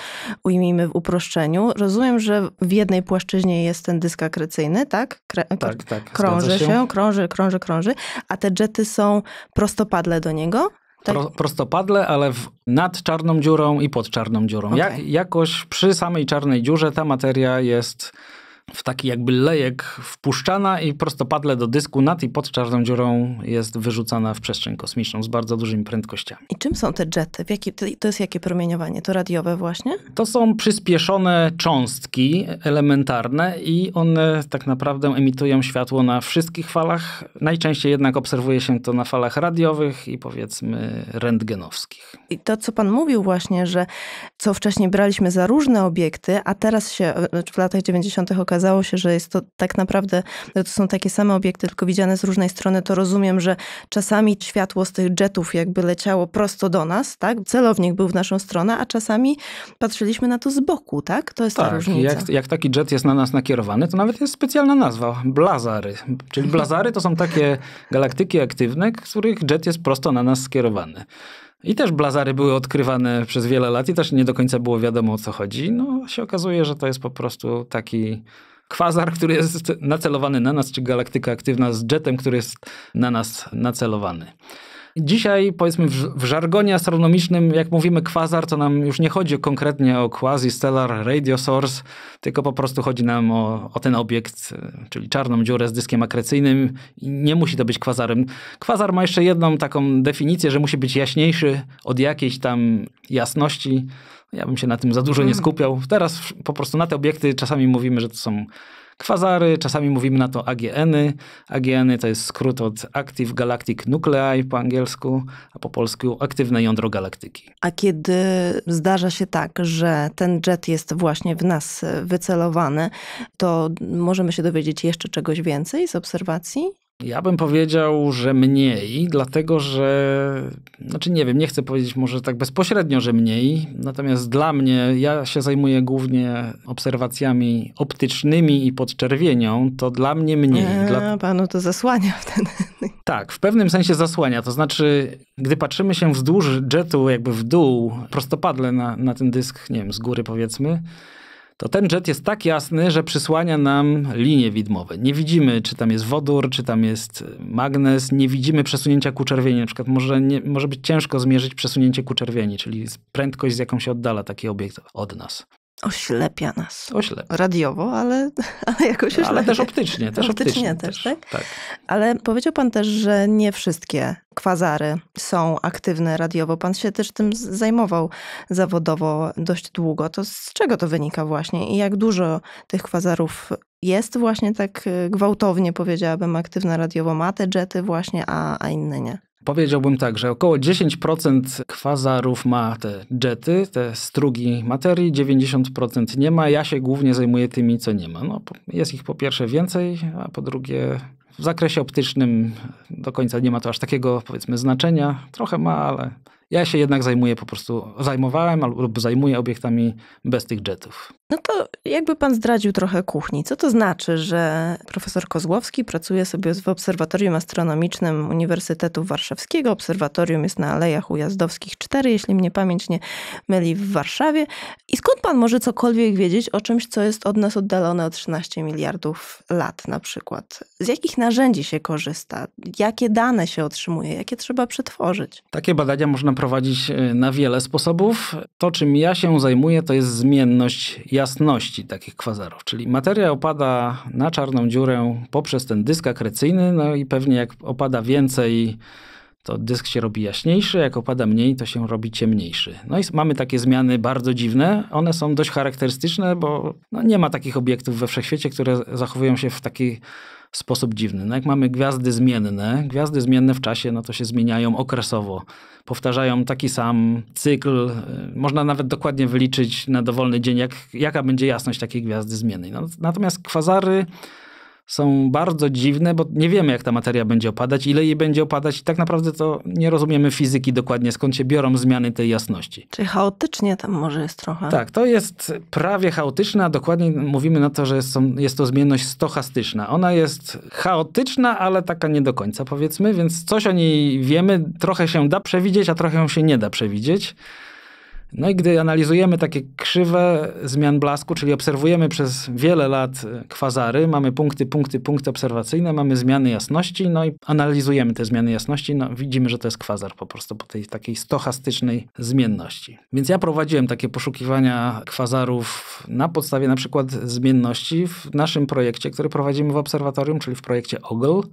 ujmijmy w uproszczeniu. Rozumiem, że w jednej płaszczyźnie jest ten dysk akrecyjny, tak? tak, tak. Krąży się. się, krąży, krąży, krąży, a te jety są prostopadle do niego? Tak. Pro, prostopadle, ale w, nad czarną dziurą i pod czarną dziurą. Okay. Jak, jakoś przy samej czarnej dziurze ta materia jest w taki jakby lejek wpuszczana i prostopadle do dysku nad i pod czarną dziurą jest wyrzucana w przestrzeń kosmiczną z bardzo dużymi prędkościami. I czym są te jety? Jaki, to jest jakie promieniowanie? To radiowe właśnie? To są przyspieszone cząstki elementarne i one tak naprawdę emitują światło na wszystkich falach. Najczęściej jednak obserwuje się to na falach radiowych i powiedzmy rentgenowskich. I to, co pan mówił właśnie, że co wcześniej braliśmy za różne obiekty, a teraz się w latach 90. okazuje okazało się, że jest to tak naprawdę, to są takie same obiekty, tylko widziane z różnej strony, to rozumiem, że czasami światło z tych jetów jakby leciało prosto do nas, tak? Celownik był w naszą stronę, a czasami patrzyliśmy na to z boku, tak? To jest tak, ta różnica. Jak, jak taki jet jest na nas nakierowany, to nawet jest specjalna nazwa, blazary. Czyli blazary to są takie galaktyki aktywne, których jet jest prosto na nas skierowany. I też blazary były odkrywane przez wiele lat i też nie do końca było wiadomo o co chodzi. No się okazuje, że to jest po prostu taki kwazar, który jest nacelowany na nas, czy galaktyka aktywna z jetem, który jest na nas nacelowany. Dzisiaj, powiedzmy, w, w żargonie astronomicznym, jak mówimy kwazar, to nam już nie chodzi konkretnie o quasi-stellar radio source, tylko po prostu chodzi nam o, o ten obiekt, e, czyli czarną dziurę z dyskiem akrecyjnym. Nie musi to być kwazarem. Kwazar ma jeszcze jedną taką definicję, że musi być jaśniejszy od jakiejś tam jasności. Ja bym się na tym za dużo nie mm. skupiał. Teraz po prostu na te obiekty czasami mówimy, że to są Kwazary, czasami mówimy na to AGN-y. AGN-y to jest skrót od Active Galactic Nuclei po angielsku, a po polsku aktywne jądro galaktyki. A kiedy zdarza się tak, że ten jet jest właśnie w nas wycelowany, to możemy się dowiedzieć jeszcze czegoś więcej z obserwacji? Ja bym powiedział, że mniej, dlatego że, znaczy nie wiem, nie chcę powiedzieć może tak bezpośrednio, że mniej, natomiast dla mnie, ja się zajmuję głównie obserwacjami optycznymi i podczerwienią, to dla mnie mniej. A, dla... Panu to zasłania wtedy. Tak, w pewnym sensie zasłania, to znaczy, gdy patrzymy się wzdłuż jetu, jakby w dół, prostopadle na, na ten dysk, nie wiem, z góry powiedzmy, to ten jet jest tak jasny, że przysłania nam linie widmowe. Nie widzimy, czy tam jest wodór, czy tam jest y, magnes, nie widzimy przesunięcia ku czerwieni. Na przykład może, nie, może być ciężko zmierzyć przesunięcie ku czerwieni, czyli prędkość, z jaką się oddala taki obiekt od nas. Oślepia nas. Oślepia. Radiowo, ale, (laughs) ale jakoś oślepia. Ale też optycznie. Też optycznie, optycznie też, też tak? tak? Ale powiedział pan też, że nie wszystkie kwazary są aktywne radiowo. Pan się też tym zajmował zawodowo dość długo. To z czego to wynika właśnie i jak dużo tych kwazarów jest właśnie tak y, gwałtownie, powiedziałabym, aktywne radiowo? Ma te jety właśnie, a, a inne nie? Powiedziałbym tak, że około 10% kwazarów ma te jety, te strugi materii, 90% nie ma. Ja się głównie zajmuję tymi, co nie ma. No, jest ich po pierwsze więcej, a po drugie w zakresie optycznym do końca nie ma to aż takiego, powiedzmy, znaczenia. Trochę ma, ale ja się jednak zajmuję po prostu, zajmowałem albo zajmuję obiektami bez tych jetów. No to jakby pan zdradził trochę kuchni. Co to znaczy, że profesor Kozłowski pracuje sobie w Obserwatorium Astronomicznym Uniwersytetu Warszawskiego. Obserwatorium jest na Alejach Ujazdowskich 4, jeśli mnie pamięć nie myli, w Warszawie. I skąd pan może cokolwiek wiedzieć o czymś, co jest od nas oddalone o 13 miliardów lat na przykład? Z jakich narzędzi się korzysta? Jakie dane się otrzymuje? Jakie trzeba przetworzyć? Takie badania można prowadzić e, na wiele sposobów. To, czym ja się zajmuję, to jest zmienność jasności takich kwazarów. Czyli materia opada na czarną dziurę poprzez ten dysk akrecyjny, no i pewnie jak opada więcej, to dysk się robi jaśniejszy, jak opada mniej, to się robi ciemniejszy. No i mamy takie zmiany bardzo dziwne. One są dość charakterystyczne, bo no nie ma takich obiektów we wszechświecie, które zachowują się w taki sposób dziwny. No jak mamy gwiazdy zmienne, gwiazdy zmienne w czasie, no to się zmieniają okresowo powtarzają taki sam cykl. Y, można nawet dokładnie wyliczyć na dowolny dzień, jak, jaka będzie jasność takiej gwiazdy zmiennej. No, natomiast kwazary są bardzo dziwne, bo nie wiemy, jak ta materia będzie opadać, ile jej będzie opadać i tak naprawdę to nie rozumiemy fizyki dokładnie, skąd się biorą zmiany tej jasności. Czy chaotycznie tam może jest trochę. Tak, to jest prawie chaotyczne, a dokładnie mówimy na to, że jest, jest to zmienność stochastyczna. Ona jest chaotyczna, ale taka nie do końca powiedzmy, więc coś o niej wiemy, trochę się da przewidzieć, a trochę się nie da przewidzieć. No i gdy analizujemy takie krzywe zmian blasku, czyli obserwujemy przez wiele lat e, kwazary, mamy punkty, punkty, punkty obserwacyjne, mamy zmiany jasności, no i analizujemy te zmiany jasności, no widzimy, że to jest kwazar po prostu po tej takiej stochastycznej zmienności. Więc ja prowadziłem takie poszukiwania kwazarów na podstawie na przykład zmienności w naszym projekcie, który prowadzimy w obserwatorium, czyli w projekcie OGL,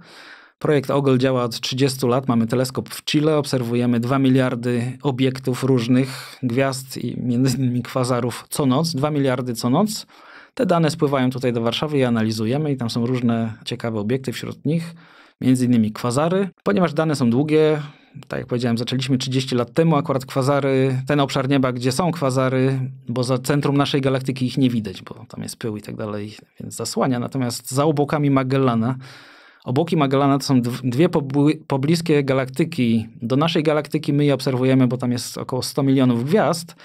Projekt OGOL działa od 30 lat. Mamy teleskop w Chile, obserwujemy 2 miliardy obiektów różnych, gwiazd i między innymi kwazarów co noc. 2 miliardy co noc. Te dane spływają tutaj do Warszawy i analizujemy i tam są różne ciekawe obiekty wśród nich, między innymi kwazary. Ponieważ dane są długie, tak jak powiedziałem, zaczęliśmy 30 lat temu, akurat kwazary, ten obszar nieba, gdzie są kwazary, bo za centrum naszej galaktyki ich nie widać, bo tam jest pył i tak dalej, więc zasłania. Natomiast za obłokami Magellana Obłoki Magellana to są dwie pobliskie galaktyki. Do naszej galaktyki my je obserwujemy, bo tam jest około 100 milionów gwiazd.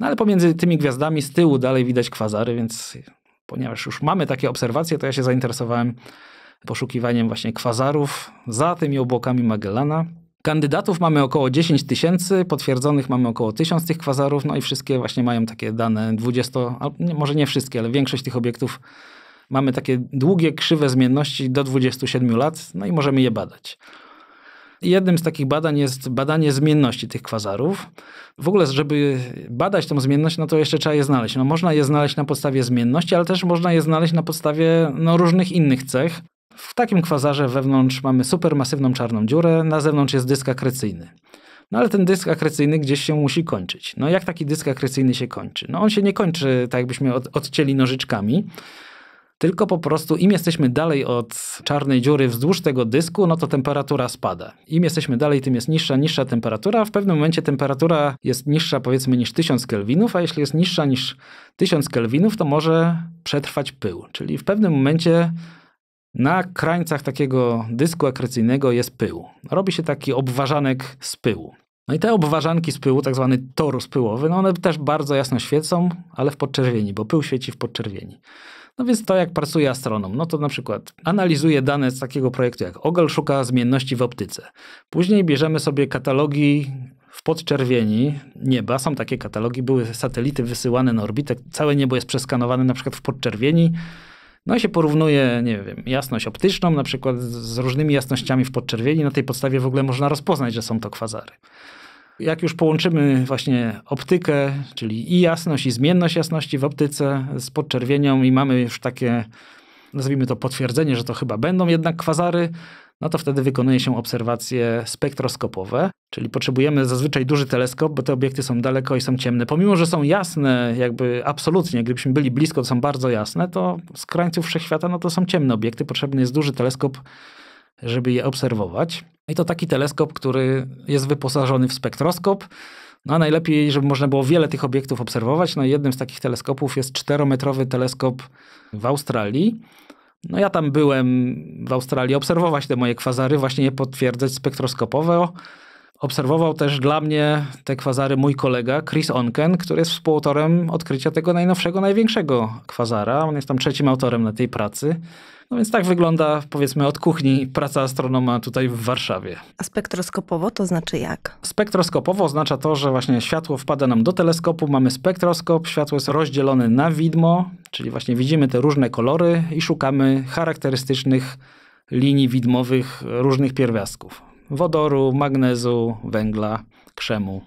No ale pomiędzy tymi gwiazdami z tyłu dalej widać kwazary, więc ponieważ już mamy takie obserwacje, to ja się zainteresowałem poszukiwaniem właśnie kwazarów za tymi obłokami Magellana. Kandydatów mamy około 10 tysięcy, potwierdzonych mamy około 1000 tych kwazarów, no i wszystkie właśnie mają takie dane 20, może nie wszystkie, ale większość tych obiektów Mamy takie długie krzywe zmienności do 27 lat, no i możemy je badać. Jednym z takich badań jest badanie zmienności tych kwazarów. W ogóle, żeby badać tą zmienność, no to jeszcze trzeba je znaleźć. No, można je znaleźć na podstawie zmienności, ale też można je znaleźć na podstawie no, różnych innych cech. W takim kwazarze wewnątrz mamy supermasywną czarną dziurę, na zewnątrz jest dysk akrecyjny. No ale ten dysk akrecyjny gdzieś się musi kończyć. No jak taki dysk akrecyjny się kończy? No on się nie kończy tak, jakbyśmy od, odcięli nożyczkami, tylko po prostu im jesteśmy dalej od czarnej dziury wzdłuż tego dysku, no to temperatura spada. Im jesteśmy dalej, tym jest niższa, niższa temperatura. W pewnym momencie temperatura jest niższa powiedzmy niż 1000 kelwinów, a jeśli jest niższa niż 1000 kelwinów, to może przetrwać pył. Czyli w pewnym momencie na krańcach takiego dysku akrecyjnego jest pył. Robi się taki obważanek z pyłu. No i te obważanki z pyłu, tak zwany torus pyłowy, no one też bardzo jasno świecą, ale w podczerwieni, bo pył świeci w podczerwieni. No więc to, jak pracuje astronom, no to na przykład analizuje dane z takiego projektu jak Ogle szuka zmienności w optyce. Później bierzemy sobie katalogi w podczerwieni nieba, są takie katalogi, były satelity wysyłane na orbitę, całe niebo jest przeskanowane na przykład w podczerwieni, no i się porównuje, nie wiem, jasność optyczną na przykład z różnymi jasnościami w podczerwieni, na tej podstawie w ogóle można rozpoznać, że są to kwazary. Jak już połączymy właśnie optykę, czyli i jasność, i zmienność jasności w optyce z podczerwienią i mamy już takie, nazwijmy to potwierdzenie, że to chyba będą jednak kwazary, no to wtedy wykonuje się obserwacje spektroskopowe, czyli potrzebujemy zazwyczaj duży teleskop, bo te obiekty są daleko i są ciemne. Pomimo, że są jasne, jakby absolutnie, gdybyśmy byli blisko, to są bardzo jasne, to z krańców wszechświata, no to są ciemne obiekty, potrzebny jest duży teleskop, żeby je obserwować. No I to taki teleskop, który jest wyposażony w spektroskop. No a najlepiej, żeby można było wiele tych obiektów obserwować. No jednym z takich teleskopów jest czterometrowy teleskop w Australii. No ja tam byłem w Australii obserwować te moje kwazary, właśnie je potwierdzać spektroskopowo obserwował też dla mnie te kwazary mój kolega Chris Onken, który jest współautorem odkrycia tego najnowszego, największego kwazara. On jest tam trzecim autorem na tej pracy. No więc tak wygląda, powiedzmy, od kuchni praca astronoma tutaj w Warszawie. A spektroskopowo to znaczy jak? Spektroskopowo oznacza to, że właśnie światło wpada nam do teleskopu, mamy spektroskop, światło jest rozdzielone na widmo, czyli właśnie widzimy te różne kolory i szukamy charakterystycznych linii widmowych różnych pierwiastków wodoru, magnezu, węgla, krzemu.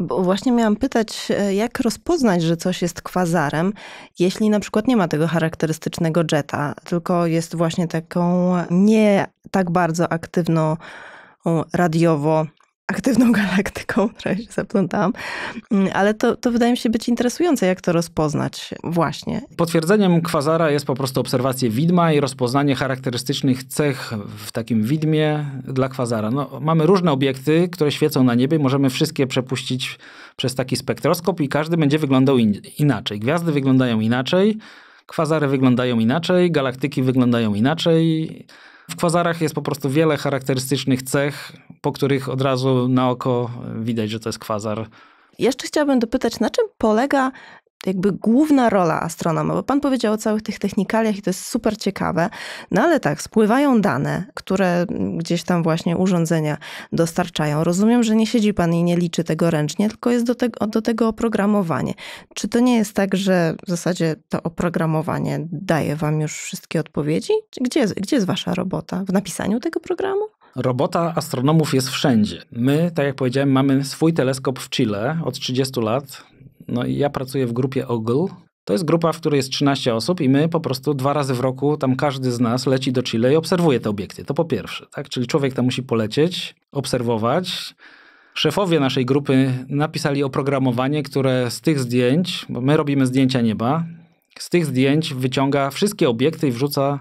Bo właśnie miałam pytać, e, jak rozpoznać, że coś jest kwazarem, jeśli na przykład nie ma tego charakterystycznego jeta, tylko jest właśnie taką nie tak bardzo aktywną radiowo aktywną (laughs) galaktyką, trochę się zaplątałam, mm, ale to, to wydaje mi się być interesujące, jak to rozpoznać właśnie. Potwierdzeniem kwazara jest po prostu obserwacja widma i rozpoznanie charakterystycznych cech w takim widmie dla kwazara. No, mamy różne obiekty, które świecą na niebie, możemy wszystkie przepuścić przez taki spektroskop i każdy będzie wyglądał in inaczej. Gwiazdy wyglądają inaczej, kwazary wyglądają inaczej, galaktyki wyglądają inaczej. W kwazarach jest po prostu wiele charakterystycznych cech, po których od razu na oko widać, że to jest kwazar. Jeszcze chciałabym dopytać, na czym polega jakby główna rola astronoma, bo pan powiedział o całych tych technikaliach i to jest super ciekawe, no ale tak, spływają dane, które gdzieś tam właśnie urządzenia dostarczają. Rozumiem, że nie siedzi pan i nie liczy tego ręcznie, tylko jest do, te, do tego oprogramowanie. Czy to nie jest tak, że w zasadzie to oprogramowanie daje wam już wszystkie odpowiedzi? Gdzie, gdzie jest wasza robota? W napisaniu tego programu? Robota astronomów jest wszędzie. My, tak jak powiedziałem, mamy swój teleskop w Chile od 30 lat. No i ja pracuję w grupie Ogle. To jest grupa, w której jest 13 osób i my po prostu dwa razy w roku tam każdy z nas leci do Chile i obserwuje te obiekty. To po pierwsze, tak? Czyli człowiek tam musi polecieć, obserwować. Szefowie naszej grupy napisali oprogramowanie, które z tych zdjęć, bo my robimy zdjęcia nieba, z tych zdjęć wyciąga wszystkie obiekty i wrzuca,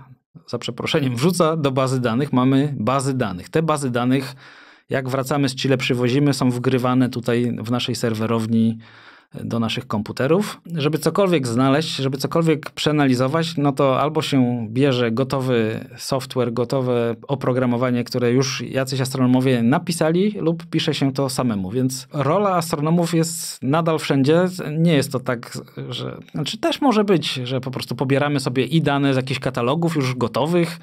za przeproszeniem, wrzuca do bazy danych. Mamy bazy danych. Te bazy danych, jak wracamy z Chile, przywozimy, są wgrywane tutaj w naszej serwerowni do naszych komputerów. Żeby cokolwiek znaleźć, żeby cokolwiek przeanalizować, no to albo się bierze gotowy software, gotowe oprogramowanie, które już jacyś astronomowie napisali, lub pisze się to samemu. Więc rola astronomów jest nadal wszędzie. Nie jest to tak, że. Znaczy, też może być, że po prostu pobieramy sobie i dane z jakichś katalogów już gotowych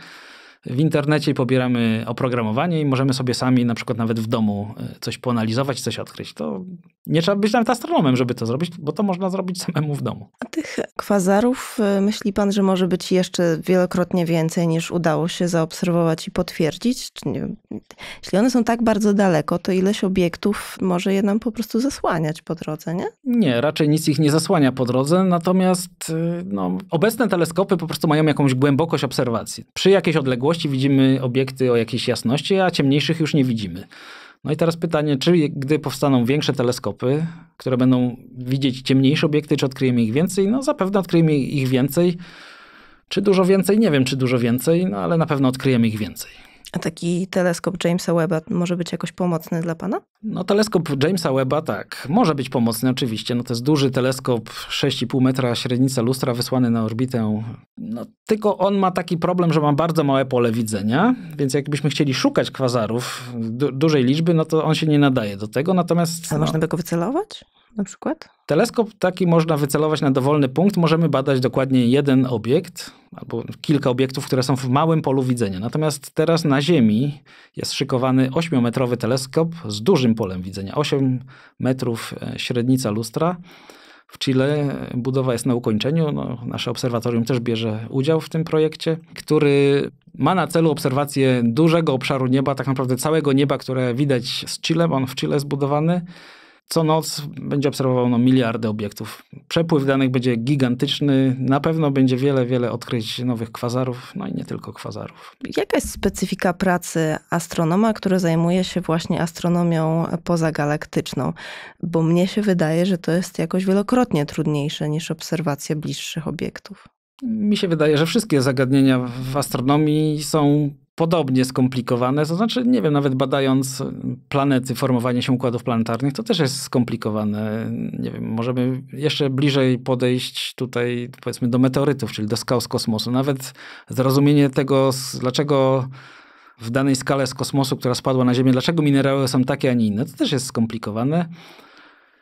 w internecie pobieramy oprogramowanie i możemy sobie sami na przykład nawet w domu e, coś poanalizować, coś odkryć. To nie trzeba być nawet astronomem, żeby to zrobić, bo to można zrobić (laughs) samemu w domu. A tych kwazarów e, myśli pan, że może być jeszcze wielokrotnie więcej niż udało się zaobserwować i potwierdzić? Jeśli one są tak bardzo daleko, to ileś obiektów może je nam po prostu zasłaniać po drodze, nie? Nie, raczej nic ich nie zasłania po drodze, natomiast e, no, obecne teleskopy po prostu mają jakąś głębokość obserwacji. Przy jakiejś odległości odległości widzimy obiekty o jakiejś jasności, a ciemniejszych już nie widzimy. No i teraz pytanie, czy gdy powstaną większe teleskopy, które będą widzieć ciemniejsze obiekty, czy odkryjemy ich więcej? No zapewne odkryjemy ich więcej. Czy dużo więcej? Nie wiem, czy dużo więcej, no ale na pewno odkryjemy ich więcej. A taki teleskop Jamesa Webba może być jakoś pomocny dla Pana? No teleskop Jamesa Webba tak, może być pomocny oczywiście. No to jest duży teleskop, 6,5 metra średnica lustra wysłany na orbitę. No tylko on ma taki problem, że ma bardzo małe pole widzenia, więc jakbyśmy chcieli szukać kwazarów du dużej liczby, no to on się nie nadaje do tego, natomiast... no, można by go wycelować na przykład? teleskop taki można wycelować na dowolny punkt. Możemy badać dokładnie jeden obiekt albo kilka obiektów, które są w małym polu widzenia. Natomiast teraz na Ziemi jest szykowany 8-metrowy teleskop z dużym polem widzenia. 8 metrów e, średnica lustra. W Chile budowa jest na ukończeniu. No, nasze obserwatorium też bierze udział w tym projekcie, który ma na celu obserwację dużego obszaru nieba, tak naprawdę całego nieba, które widać z Chile, bo on w Chile jest budowany co noc będzie obserwował no, miliardy obiektów. Przepływ danych będzie gigantyczny, na pewno będzie wiele, wiele odkryć nowych kwazarów, no i nie tylko kwazarów. Jaka jest specyfika pracy astronoma, który zajmuje się właśnie astronomią pozagalaktyczną? Bo mnie się wydaje, że to jest jakoś wielokrotnie trudniejsze niż obserwacja bliższych obiektów. Mi się wydaje, że wszystkie zagadnienia w astronomii są podobnie skomplikowane. To znaczy, nie wiem, nawet badając planety, formowanie się układów planetarnych, to też jest skomplikowane. Nie wiem, możemy jeszcze bliżej podejść tutaj, powiedzmy, do meteorytów, czyli do skał z kosmosu. Nawet zrozumienie tego, dlaczego w danej skale z kosmosu, która spadła na Ziemię, dlaczego minerały są takie, a nie inne, to też jest skomplikowane.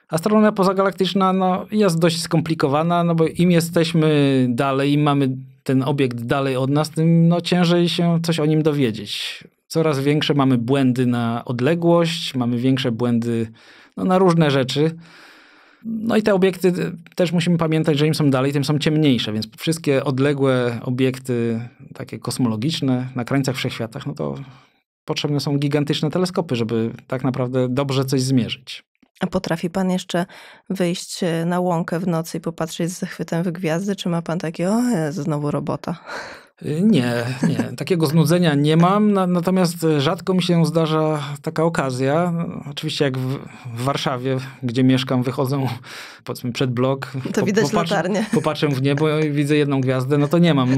Astronomia pozagalaktyczna no, jest dość skomplikowana, no bo im jesteśmy dalej, im mamy ten obiekt dalej od nas, tym no, ciężej się coś o nim dowiedzieć. Coraz większe mamy błędy na odległość, mamy większe błędy no, na różne rzeczy. No i te obiekty też musimy pamiętać, że im są dalej, tym są ciemniejsze, więc wszystkie odległe obiekty takie kosmologiczne na krańcach wszechświatach, no to potrzebne są gigantyczne teleskopy, żeby tak naprawdę dobrze coś zmierzyć. A potrafi pan jeszcze wyjść e, na łąkę w nocy i popatrzeć z zachwytem w gwiazdy? Czy ma pan takie, o, e, znowu robota? Y, nie, nie. Takiego znudzenia nie mam, na, natomiast rzadko mi się zdarza taka okazja. Oczywiście jak w, w Warszawie, gdzie mieszkam, wychodzę powiedzmy przed blok. To po, widać popatrzę, latarnię. Popatrzę w niebo i widzę jedną gwiazdę. No to nie mam,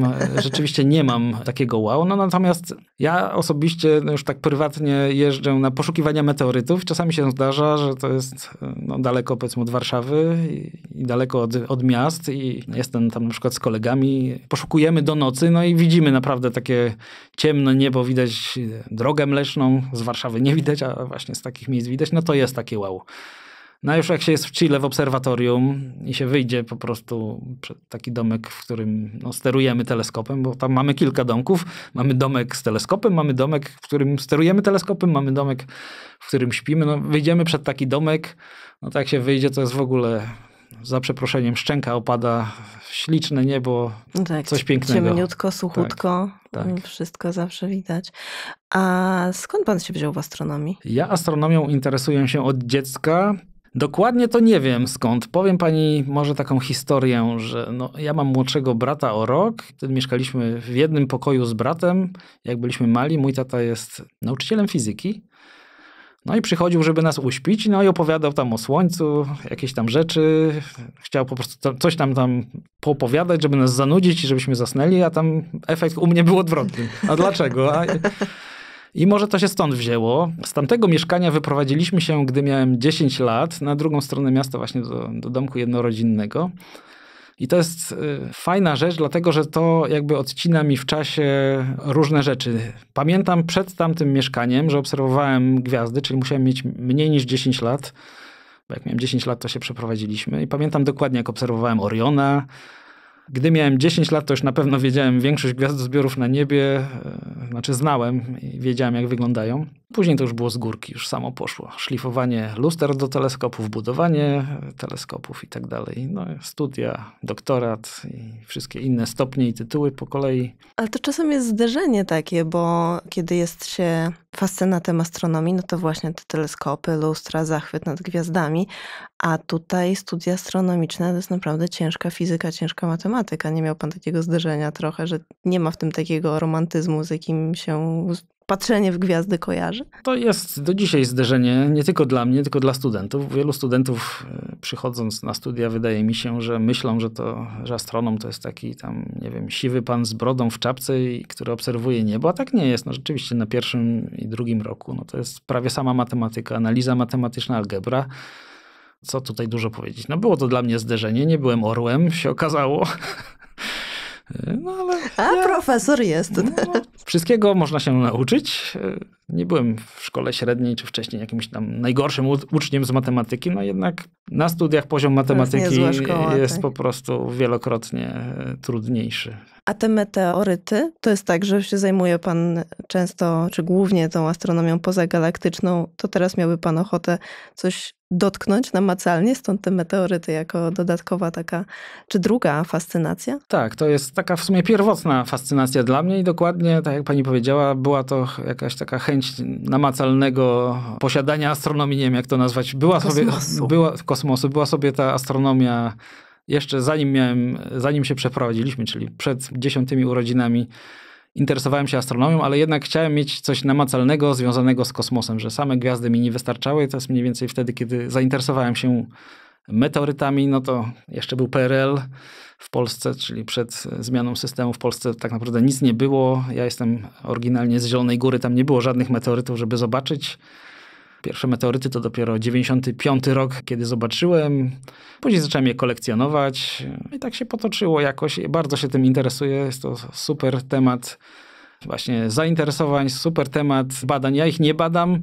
rzeczywiście nie mam takiego wow. No natomiast ja osobiście no już tak prywatnie jeżdżę na poszukiwania meteorytów. Czasami się zdarza, że to jest no, daleko powiedzmy od Warszawy i, i daleko od, od miast i jestem tam na przykład z kolegami. Poszukujemy do nocy, no i i widzimy naprawdę takie ciemne niebo, widać drogę mleczną, z Warszawy nie widać, a właśnie z takich miejsc widać, no to jest takie wow. No już jak się jest w Chile w obserwatorium i się wyjdzie po prostu przed taki domek, w którym no, sterujemy teleskopem, bo tam mamy kilka domków. Mamy domek z teleskopem, mamy domek, w którym sterujemy teleskopem, mamy domek, w którym śpimy. No, wyjdziemy przed taki domek, no tak się wyjdzie, to jest w ogóle za przeproszeniem szczęka opada, śliczne niebo, no tak, coś pięknego. Ciemniutko, tak, suchutko, tak, tak. wszystko zawsze widać. A skąd pan się wziął w astronomii? Ja astronomią interesuję się od dziecka. Dokładnie to nie wiem skąd. Powiem pani może taką historię, że no, ja mam młodszego brata o rok. Wtedy mieszkaliśmy w jednym pokoju z bratem, jak byliśmy mali. Mój tata jest nauczycielem fizyki. No i przychodził, żeby nas uśpić, no i opowiadał tam o słońcu, jakieś tam rzeczy. Chciał po prostu coś tam tam poopowiadać, żeby nas zanudzić i żebyśmy zasnęli, a tam efekt u mnie był odwrotny. A dlaczego? A... I może to się stąd wzięło. Z tamtego mieszkania wyprowadziliśmy się, gdy miałem 10 lat, na drugą stronę miasta, właśnie do, do domku jednorodzinnego. I to jest y, fajna rzecz, dlatego że to jakby odcina mi w czasie różne rzeczy. Pamiętam przed tamtym mieszkaniem, że obserwowałem gwiazdy, czyli musiałem mieć mniej niż 10 lat, bo jak miałem 10 lat, to się przeprowadziliśmy. I pamiętam dokładnie, jak obserwowałem Oriona, gdy miałem 10 lat, to już na pewno wiedziałem większość gwiazd zbiorów na niebie, e, znaczy znałem i wiedziałem, jak wyglądają. Później to już było z górki, już samo poszło. Szlifowanie luster do teleskopów, budowanie e, teleskopów i tak dalej. No, studia, doktorat i wszystkie inne stopnie i tytuły po kolei. Ale to czasem jest zderzenie takie, bo kiedy jest się fascynatem astronomii, no to właśnie te teleskopy, lustra, zachwyt nad gwiazdami, a tutaj studia astronomiczne to jest naprawdę ciężka fizyka, ciężka matematyka. Nie miał pan takiego zderzenia trochę, że nie ma w tym takiego romantyzmu, z jakim się patrzenie w gwiazdy kojarzy? To jest do dzisiaj zderzenie nie tylko dla mnie, tylko dla studentów. Wielu studentów y, przychodząc na studia wydaje mi się, że myślą, że to, że astronom to jest taki tam, nie wiem, siwy pan z brodą w czapce, który obserwuje niebo, a tak nie jest. No rzeczywiście na pierwszym i drugim roku no, to jest prawie sama matematyka, analiza matematyczna, algebra co tutaj dużo powiedzieć. No było to dla mnie zderzenie, nie byłem orłem, się okazało. (laughs) No, ale A ja, profesor jest. No, no, wszystkiego można się nauczyć. Nie byłem w szkole średniej czy wcześniej jakimś tam najgorszym uczniem z matematyki, no jednak na studiach poziom matematyki jest, szkoła, jest tak. po prostu wielokrotnie e, trudniejszy. A te meteoryty, to jest tak, że się zajmuje pan często, czy głównie tą astronomią pozagalaktyczną, to teraz miałby pan ochotę coś dotknąć namacalnie, stąd te meteoryty jako dodatkowa taka, czy druga fascynacja? Tak, to jest taka w sumie pierwotna fascynacja dla mnie i dokładnie, tak jak pani powiedziała, była to jakaś taka chęć namacalnego posiadania astronomii, nie wiem jak to nazwać. Była kosmosu. sobie była, kosmosu, była sobie ta astronomia jeszcze zanim miałem, zanim się przeprowadziliśmy, czyli przed dziesiątymi urodzinami, interesowałem się astronomią, ale jednak chciałem mieć coś namacalnego związanego z kosmosem, że same gwiazdy mi nie wystarczały. To jest mniej więcej wtedy, kiedy zainteresowałem się meteorytami, no to jeszcze był PRL w Polsce, czyli przed zmianą systemu w Polsce tak naprawdę nic nie było. Ja jestem oryginalnie z Zielonej Góry, tam nie było żadnych meteorytów, żeby zobaczyć. Pierwsze meteoryty to dopiero 95 rok, kiedy zobaczyłem. Później zacząłem je kolekcjonować i tak się potoczyło jakoś. Bardzo się tym interesuję. Jest to super temat właśnie zainteresowań, super temat badań. Ja ich nie badam,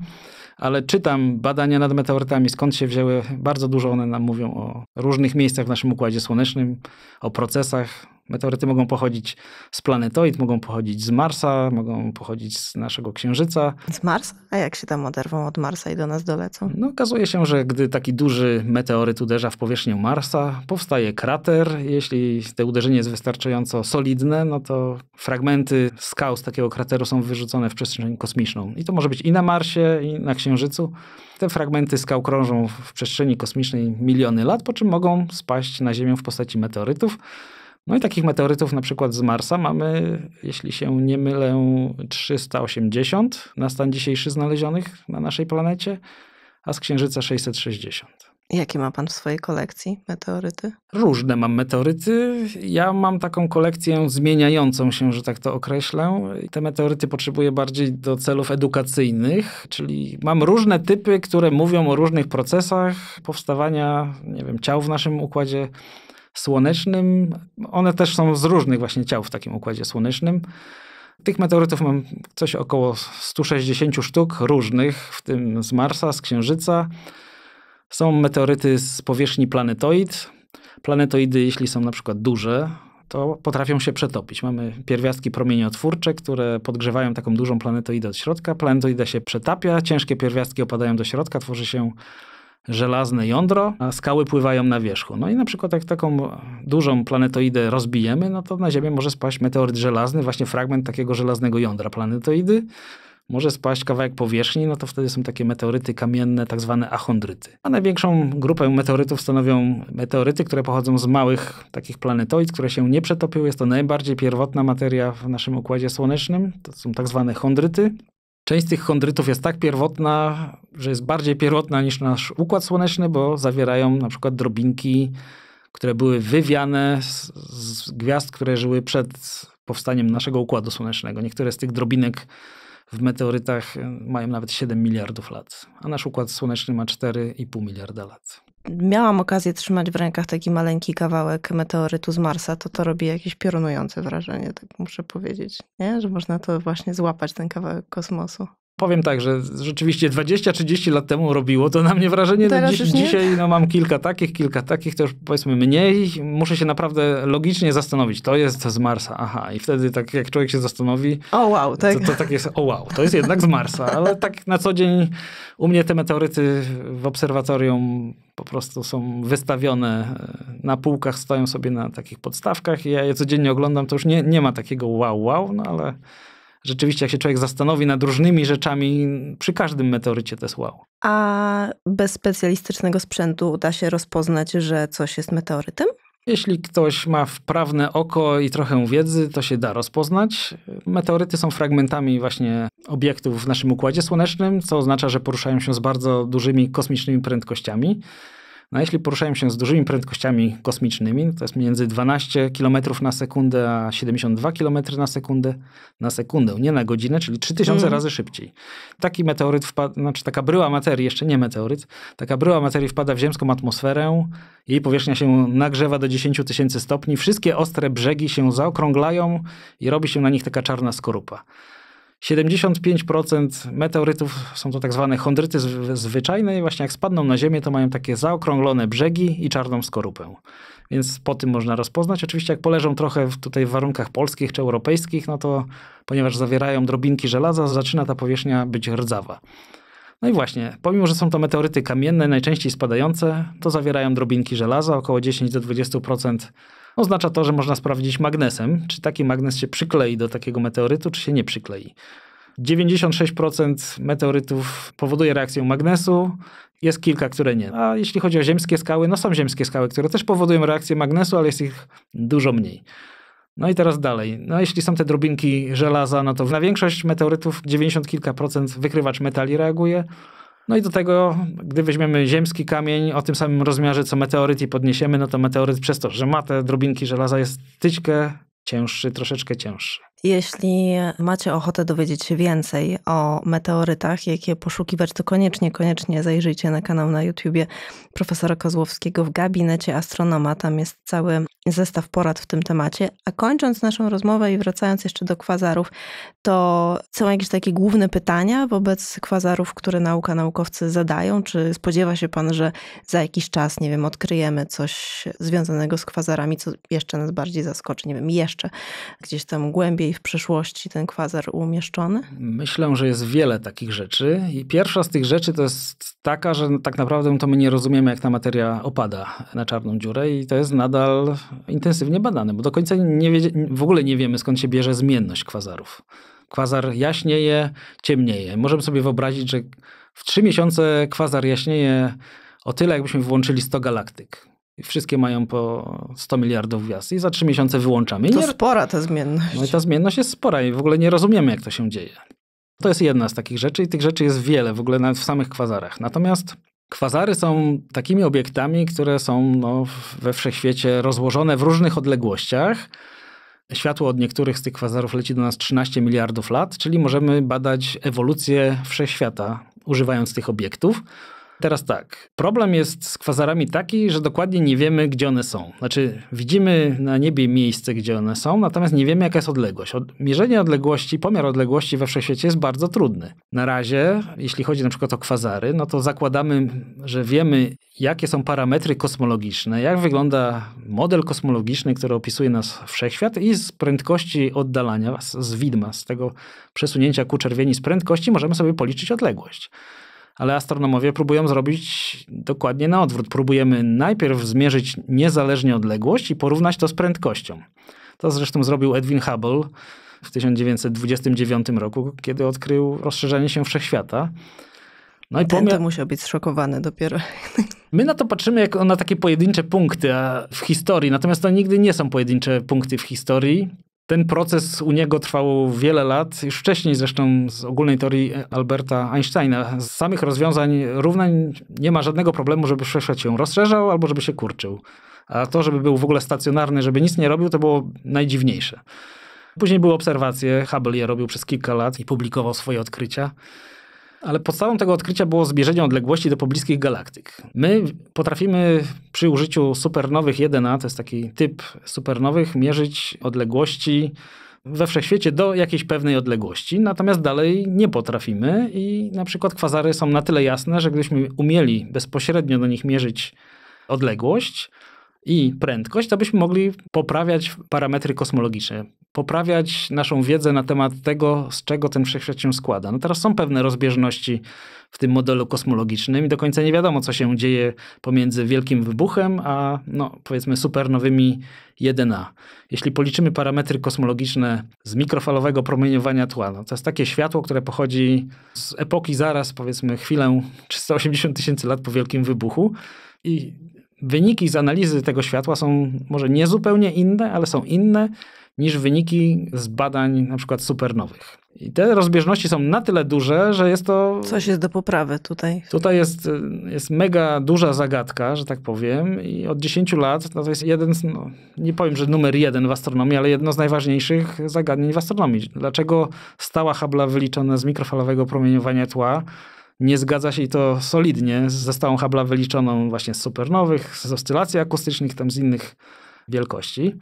ale czytam badania nad meteorytami, skąd się wzięły. Bardzo dużo one nam mówią o różnych miejscach w naszym Układzie Słonecznym, o procesach, Meteoryty mogą pochodzić z planetoid, mogą pochodzić z Marsa, mogą pochodzić z naszego Księżyca. Z Marsa? A jak się tam oderwą od Marsa i do nas dolecą? No okazuje się, że gdy taki duży meteoryt uderza w powierzchnię Marsa, powstaje krater. Jeśli te uderzenie jest wystarczająco solidne, no to fragmenty skał z takiego krateru są wyrzucone w przestrzeń kosmiczną. I to może być i na Marsie, i na Księżycu. Te fragmenty skał krążą w przestrzeni kosmicznej miliony lat, po czym mogą spaść na Ziemię w postaci meteorytów. No i takich meteorytów na przykład z Marsa mamy, jeśli się nie mylę, 380 na stan dzisiejszy znalezionych na naszej planecie, a z Księżyca 660. Jakie ma pan w swojej kolekcji meteoryty? Różne mam meteoryty. Ja mam taką kolekcję zmieniającą się, że tak to określę. Te meteoryty potrzebuję bardziej do celów edukacyjnych, czyli mam różne typy, które mówią o różnych procesach powstawania, nie wiem, ciał w naszym układzie słonecznym. One też są z różnych właśnie ciał w takim układzie słonecznym. Tych meteorytów mam coś około 160 sztuk różnych, w tym z Marsa, z Księżyca. Są meteoryty z powierzchni planetoid. Planetoidy, jeśli są na przykład duże, to potrafią się przetopić. Mamy pierwiastki promieniotwórcze, które podgrzewają taką dużą planetoidę od środka. Planetoida się przetapia, ciężkie pierwiastki opadają do środka, tworzy się żelazne jądro, a skały pływają na wierzchu. No i na przykład jak taką dużą planetoidę rozbijemy, no to na Ziemię może spaść meteoryt żelazny, właśnie fragment takiego żelaznego jądra planetoidy. Może spaść kawałek powierzchni, no to wtedy są takie meteoryty kamienne, tak zwane achondryty. A największą grupę meteorytów stanowią meteoryty, które pochodzą z małych takich planetoid, które się nie przetopiły. Jest to najbardziej pierwotna materia w naszym Układzie Słonecznym. To są tak zwane chondryty. Część z tych chondrytów jest tak pierwotna, że jest bardziej pierwotna niż nasz układ słoneczny, bo zawierają na przykład drobinki, które były wywiane z, z gwiazd, które żyły przed powstaniem naszego układu słonecznego. Niektóre z tych drobinek w meteorytach mają nawet 7 miliardów lat, a nasz układ słoneczny ma 4,5 miliarda lat miałam okazję trzymać w rękach taki maleńki kawałek meteorytu z Marsa, to to robi jakieś piorunujące wrażenie, tak muszę powiedzieć, nie? że można to właśnie złapać, ten kawałek kosmosu. Powiem tak, że rzeczywiście 20-30 lat temu robiło to na mnie wrażenie. Teraz Dziś, Dzisiaj no, mam kilka takich, kilka takich, to już powiedzmy mniej. Muszę się naprawdę logicznie zastanowić. To jest z Marsa, aha. I wtedy tak jak człowiek się zastanowi, oh, wow, tak. to, to tak jest, o oh, wow, to jest jednak z Marsa. Ale tak na co dzień u mnie te meteoryty w obserwatorium po prostu są wystawione e, na półkach, stoją sobie na takich podstawkach i ja je codziennie oglądam. To już nie, nie ma takiego wow, wow, no ale rzeczywiście, jak się człowiek zastanowi nad różnymi rzeczami, przy każdym meteorycie to jest wow. A bez specjalistycznego sprzętu uda się rozpoznać, że coś jest meteorytem? Jeśli ktoś ma wprawne oko i trochę wiedzy, to się da rozpoznać. Meteoryty są fragmentami właśnie obiektów w naszym układzie słonecznym, co oznacza, że poruszają się z bardzo dużymi kosmicznymi prędkościami. No a jeśli poruszają się z dużymi prędkościami kosmicznymi, to jest między 12 km na sekundę a 72 km na sekundę na sekundę, nie na godzinę, czyli 3000 mm. razy szybciej. Taki meteoryt wpada, znaczy taka bryła materii, jeszcze nie meteoryt, taka bryła materii wpada w ziemską atmosferę, jej powierzchnia się nagrzewa do 10 tysięcy stopni, wszystkie ostre brzegi się zaokrąglają i robi się na nich taka czarna skorupa. 75% meteorytów są to tak zwane chondryty zwyczajne i właśnie jak spadną na Ziemię, to mają takie zaokrąglone brzegi i czarną skorupę. Więc po tym można rozpoznać. Oczywiście jak poleżą trochę w, tutaj w warunkach polskich czy europejskich, no to ponieważ zawierają drobinki żelaza, zaczyna ta powierzchnia być rdzawa. No i właśnie, pomimo, że są to meteoryty kamienne, najczęściej spadające, to zawierają drobinki żelaza, około 10 do 20% Oznacza to, że można sprawdzić magnesem, czy taki magnes się przyklei do takiego meteorytu, czy się nie przyklei. 96% meteorytów powoduje reakcję magnesu, jest kilka, które nie. A jeśli chodzi o ziemskie skały, no są ziemskie skały, które też powodują reakcję magnesu, ale jest ich dużo mniej. No i teraz dalej. No jeśli są te drobinki żelaza, no to na większość meteorytów 90 kilka procent wykrywacz metali reaguje. No i do tego, gdy weźmiemy ziemski kamień o tym samym rozmiarze co meteoryt i podniesiemy, no to meteoryt przez to, że ma te drobinki żelaza, jest tyćkę cięższy, troszeczkę cięższy. Jeśli macie ochotę dowiedzieć się więcej o meteorytach, jakie poszukiwać, to koniecznie, koniecznie zajrzyjcie na kanał na YouTubie profesora Kozłowskiego w gabinecie astronoma. Tam jest cały zestaw porad w tym temacie. A kończąc naszą rozmowę i wracając jeszcze do kwazarów, to są jakieś takie główne pytania wobec kwazarów, które nauka naukowcy zadają? Czy spodziewa się pan, że za jakiś czas, nie wiem, odkryjemy coś związanego z kwazarami, co jeszcze nas bardziej zaskoczy? Nie wiem, jeszcze gdzieś tam głębiej w przyszłości ten kwazar umieszczony? Myślę, że jest wiele takich rzeczy. I pierwsza z tych rzeczy to jest taka, że tak naprawdę to my nie rozumiemy, jak ta materia opada na czarną dziurę i to jest nadal intensywnie badane, bo do końca nie w ogóle nie wiemy, skąd się bierze zmienność kwazarów. Kwazar jaśnieje, ciemnieje. Możemy sobie wyobrazić, że w trzy miesiące kwazar jaśnieje o tyle, jakbyśmy włączyli 100 galaktyk. Wszystkie mają po 100 miliardów gwiazd i za trzy miesiące wyłączamy. I to nie... spora ta zmienność. No i ta zmienność jest spora i w ogóle nie rozumiemy, jak to się dzieje. To jest jedna z takich rzeczy i tych rzeczy jest wiele w ogóle nawet w samych kwazarach. Natomiast Kwazary są takimi obiektami, które są no, we wszechświecie rozłożone w różnych odległościach. Światło od niektórych z tych kwazarów leci do nas 13 miliardów lat, czyli możemy badać ewolucję wszechświata używając tych obiektów. Teraz tak. Problem jest z kwazarami taki, że dokładnie nie wiemy, gdzie one są. Znaczy, widzimy na niebie miejsce, gdzie one są, natomiast nie wiemy, jaka jest odległość. Od, mierzenie odległości, pomiar odległości we wszechświecie jest bardzo trudny. Na razie, jeśli chodzi na przykład o kwazary, no to zakładamy, że wiemy, jakie są parametry kosmologiczne, jak wygląda model kosmologiczny, który opisuje nas wszechświat i z prędkości oddalania, z widma, z tego przesunięcia ku czerwieni, z prędkości możemy sobie policzyć odległość ale astronomowie próbują zrobić dokładnie na odwrót. Próbujemy najpierw zmierzyć niezależnie odległość i porównać to z prędkością. To zresztą zrobił Edwin Hubble w 1929 roku, kiedy odkrył rozszerzenie się wszechświata. No i Ten to musiał być zszokowany dopiero. My na to patrzymy jako na takie pojedyncze punkty w historii, natomiast to nigdy nie są pojedyncze punkty w historii. Ten proces u niego trwał wiele lat, już wcześniej zresztą z ogólnej teorii Alberta Einsteina. Z samych rozwiązań równań nie ma żadnego problemu, żeby przeszedł się rozszerzał albo żeby się kurczył. A to, żeby był w ogóle stacjonarny, żeby nic nie robił, to było najdziwniejsze. Później były obserwacje, Hubble je robił przez kilka lat i publikował swoje odkrycia ale podstawą tego odkrycia było zbierzenie odległości do pobliskich galaktyk. My potrafimy przy użyciu supernowych 1A, to jest taki typ supernowych, mierzyć odległości we wszechświecie do jakiejś pewnej odległości, natomiast dalej nie potrafimy i na przykład kwazary są na tyle jasne, że gdybyśmy umieli bezpośrednio do nich mierzyć odległość, i prędkość, to byśmy mogli poprawiać parametry kosmologiczne poprawiać naszą wiedzę na temat tego, z czego ten wszechświat się składa. No teraz są pewne rozbieżności w tym modelu kosmologicznym i do końca nie wiadomo, co się dzieje pomiędzy wielkim wybuchem, a no, powiedzmy supernowymi 1a. Jeśli policzymy parametry kosmologiczne z mikrofalowego promieniowania tła, no, to jest takie światło, które pochodzi z epoki zaraz, powiedzmy chwilę 380 tysięcy lat po wielkim wybuchu i wyniki z analizy tego światła są może niezupełnie inne, ale są inne niż wyniki z badań na przykład supernowych. I te rozbieżności są na tyle duże, że jest to. Coś jest do poprawy tutaj. Tutaj jest, jest mega duża zagadka, że tak powiem. I od 10 lat no to jest jeden, z, no, nie powiem, że numer jeden w astronomii, ale jedno z najważniejszych zagadnień w astronomii. Dlaczego stała habla wyliczona z mikrofalowego promieniowania tła nie zgadza się i to solidnie ze stałą habla wyliczoną właśnie z supernowych, z oscylacji akustycznych, tam z innych wielkości.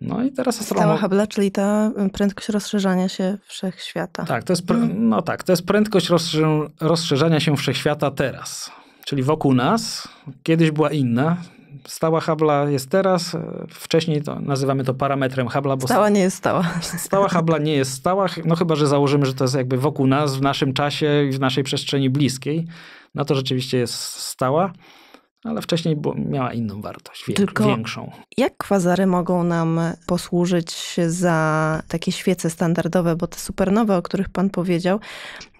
No i teraz astronomia... Stała Hubble, czyli ta y, prędkość rozszerzania się wszechświata. Tak, to jest, mhm. no tak, to jest prędkość rozszerz rozszerzania się wszechświata teraz. Czyli wokół nas. Kiedyś była inna. Stała Habla jest teraz. Wcześniej to, nazywamy to parametrem Habla. Bo stała nie jest stała. Stała Habla nie jest stała, no chyba, że założymy, że to jest jakby wokół nas, w naszym czasie i w naszej przestrzeni bliskiej. No to rzeczywiście jest stała ale wcześniej miała inną wartość, wiek, Tylko większą. Jak kwazary mogą nam posłużyć za takie świece standardowe, bo te supernowe, o których Pan powiedział,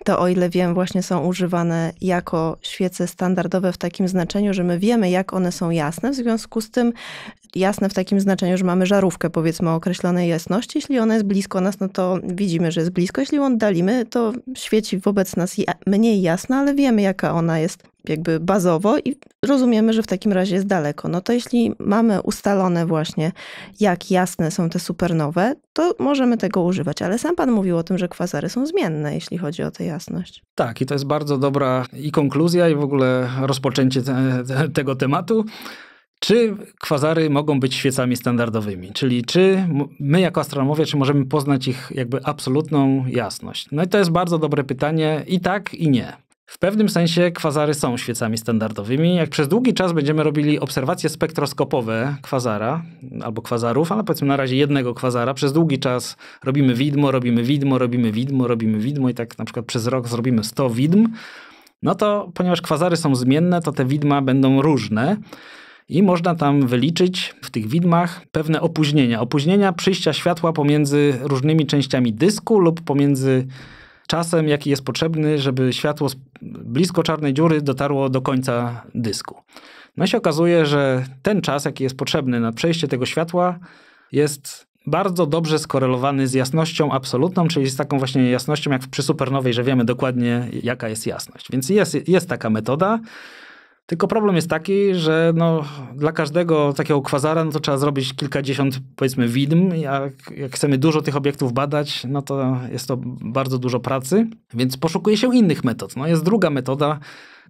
to o ile wiem, właśnie są używane jako świece standardowe w takim znaczeniu, że my wiemy, jak one są jasne, w związku z tym jasne w takim znaczeniu, że mamy żarówkę powiedzmy o określonej jasności. Jeśli ona jest blisko nas, no to widzimy, że jest blisko. Jeśli ją oddalimy, to świeci wobec nas mniej jasna, ale wiemy jaka ona jest jakby bazowo i rozumiemy, że w takim razie jest daleko. No to jeśli mamy ustalone właśnie, jak jasne są te supernowe, to możemy tego używać. Ale sam pan mówił o tym, że kwasary są zmienne, jeśli chodzi o tę jasność. Tak, i to jest bardzo dobra i konkluzja, i w ogóle rozpoczęcie te, te, tego tematu. Czy kwazary mogą być świecami standardowymi? Czyli czy my jako astronomowie, czy możemy poznać ich jakby absolutną jasność? No i to jest bardzo dobre pytanie i tak i nie. W pewnym sensie kwazary są świecami standardowymi. Jak przez długi czas będziemy robili obserwacje spektroskopowe kwazara albo kwazarów, ale powiedzmy na razie jednego kwazara, przez długi czas robimy widmo, robimy widmo, robimy widmo, robimy widmo i tak na przykład przez rok zrobimy 100 widm, no to ponieważ kwazary są zmienne, to te widma będą różne i można tam wyliczyć w tych widmach pewne opóźnienia. Opóźnienia przyjścia światła pomiędzy różnymi częściami dysku lub pomiędzy czasem, jaki jest potrzebny, żeby światło blisko czarnej dziury dotarło do końca dysku. No i się okazuje, że ten czas, jaki jest potrzebny na przejście tego światła, jest bardzo dobrze skorelowany z jasnością absolutną, czyli z taką właśnie jasnością jak przy supernowej, że wiemy dokładnie jaka jest jasność. Więc jest, jest taka metoda. Tylko problem jest taki, że no, dla każdego takiego kwazara no to trzeba zrobić kilkadziesiąt, powiedzmy, widm. Jak, jak chcemy dużo tych obiektów badać, no to jest to bardzo dużo pracy, więc poszukuje się innych metod. No, jest druga metoda.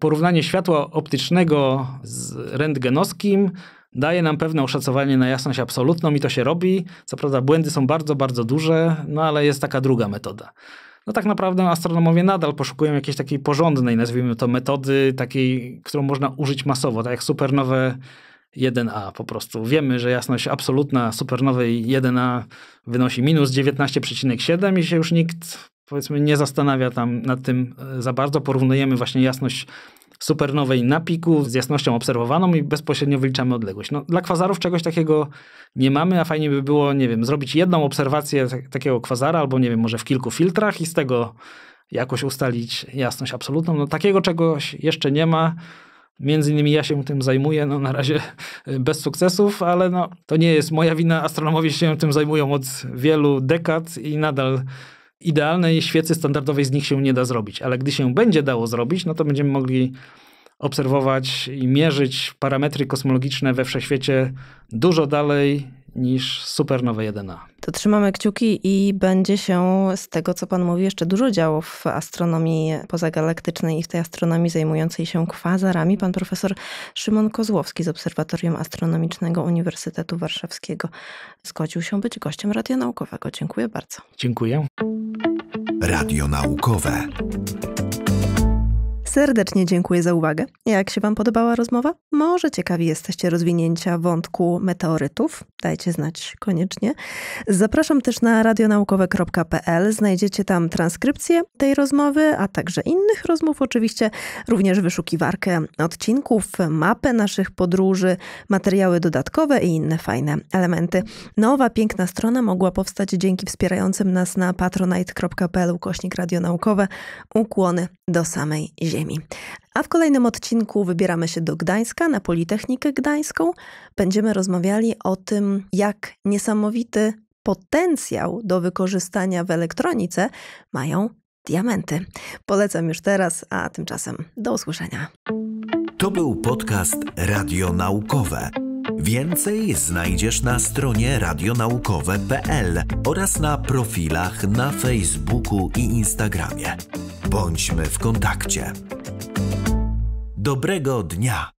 Porównanie światła optycznego z rentgenowskim daje nam pewne oszacowanie na jasność absolutną i to się robi. Co prawda błędy są bardzo, bardzo duże, no ale jest taka druga metoda no tak naprawdę astronomowie nadal poszukują jakiejś takiej porządnej, nazwijmy to, metody, takiej, którą można użyć masowo, tak jak supernowe 1A po prostu. Wiemy, że jasność absolutna supernowej 1A wynosi minus 19,7 i się już nikt powiedzmy nie zastanawia tam nad tym e, za bardzo. Porównujemy właśnie jasność supernowej na piku z jasnością obserwowaną i bezpośrednio wyliczamy odległość. No, dla kwazarów czegoś takiego nie mamy, a fajnie by było, nie wiem, zrobić jedną obserwację tak, takiego kwazara albo, nie wiem, może w kilku filtrach i z tego jakoś ustalić jasność absolutną. No, takiego czegoś jeszcze nie ma. Między innymi ja się tym zajmuję, no na razie (laughs) bez sukcesów, ale no, to nie jest moja wina. Astronomowie się tym zajmują od wielu dekad i nadal idealnej świecy standardowej z nich się nie da zrobić, ale gdy się będzie dało zrobić, no to będziemy mogli obserwować i mierzyć parametry kosmologiczne we wszechświecie dużo dalej niż supernowe 1A. To trzymamy kciuki i będzie się z tego, co Pan mówi, jeszcze dużo działo w astronomii pozagalaktycznej i w tej astronomii zajmującej się kwazarami. Pan profesor Szymon Kozłowski z Obserwatorium Astronomicznego Uniwersytetu Warszawskiego zgodził się być gościem Radia Naukowego. Dziękuję bardzo. Dziękuję. Radio Naukowe. Serdecznie dziękuję za uwagę. Jak się Wam podobała rozmowa? Może ciekawi jesteście rozwinięcia wątku meteorytów? Dajcie znać koniecznie. Zapraszam też na radionaukowe.pl. Znajdziecie tam transkrypcję tej rozmowy, a także innych rozmów oczywiście, również wyszukiwarkę odcinków, mapę naszych podróży, materiały dodatkowe i inne fajne elementy. Nowa, piękna strona mogła powstać dzięki wspierającym nas na patronite.pl kośnik radionaukowe. Ukłony do samej ziemi ziemi. A w kolejnym odcinku wybieramy się do Gdańska, na Politechnikę Gdańską. Będziemy rozmawiali o tym, jak niesamowity potencjał do wykorzystania w elektronice mają diamenty. Polecam już teraz, a tymczasem do usłyszenia. To był podcast Radio Naukowe. Więcej znajdziesz na stronie radionaukowe.pl oraz na profilach na Facebooku i Instagramie. Bądźmy w kontakcie. Dobrego dnia!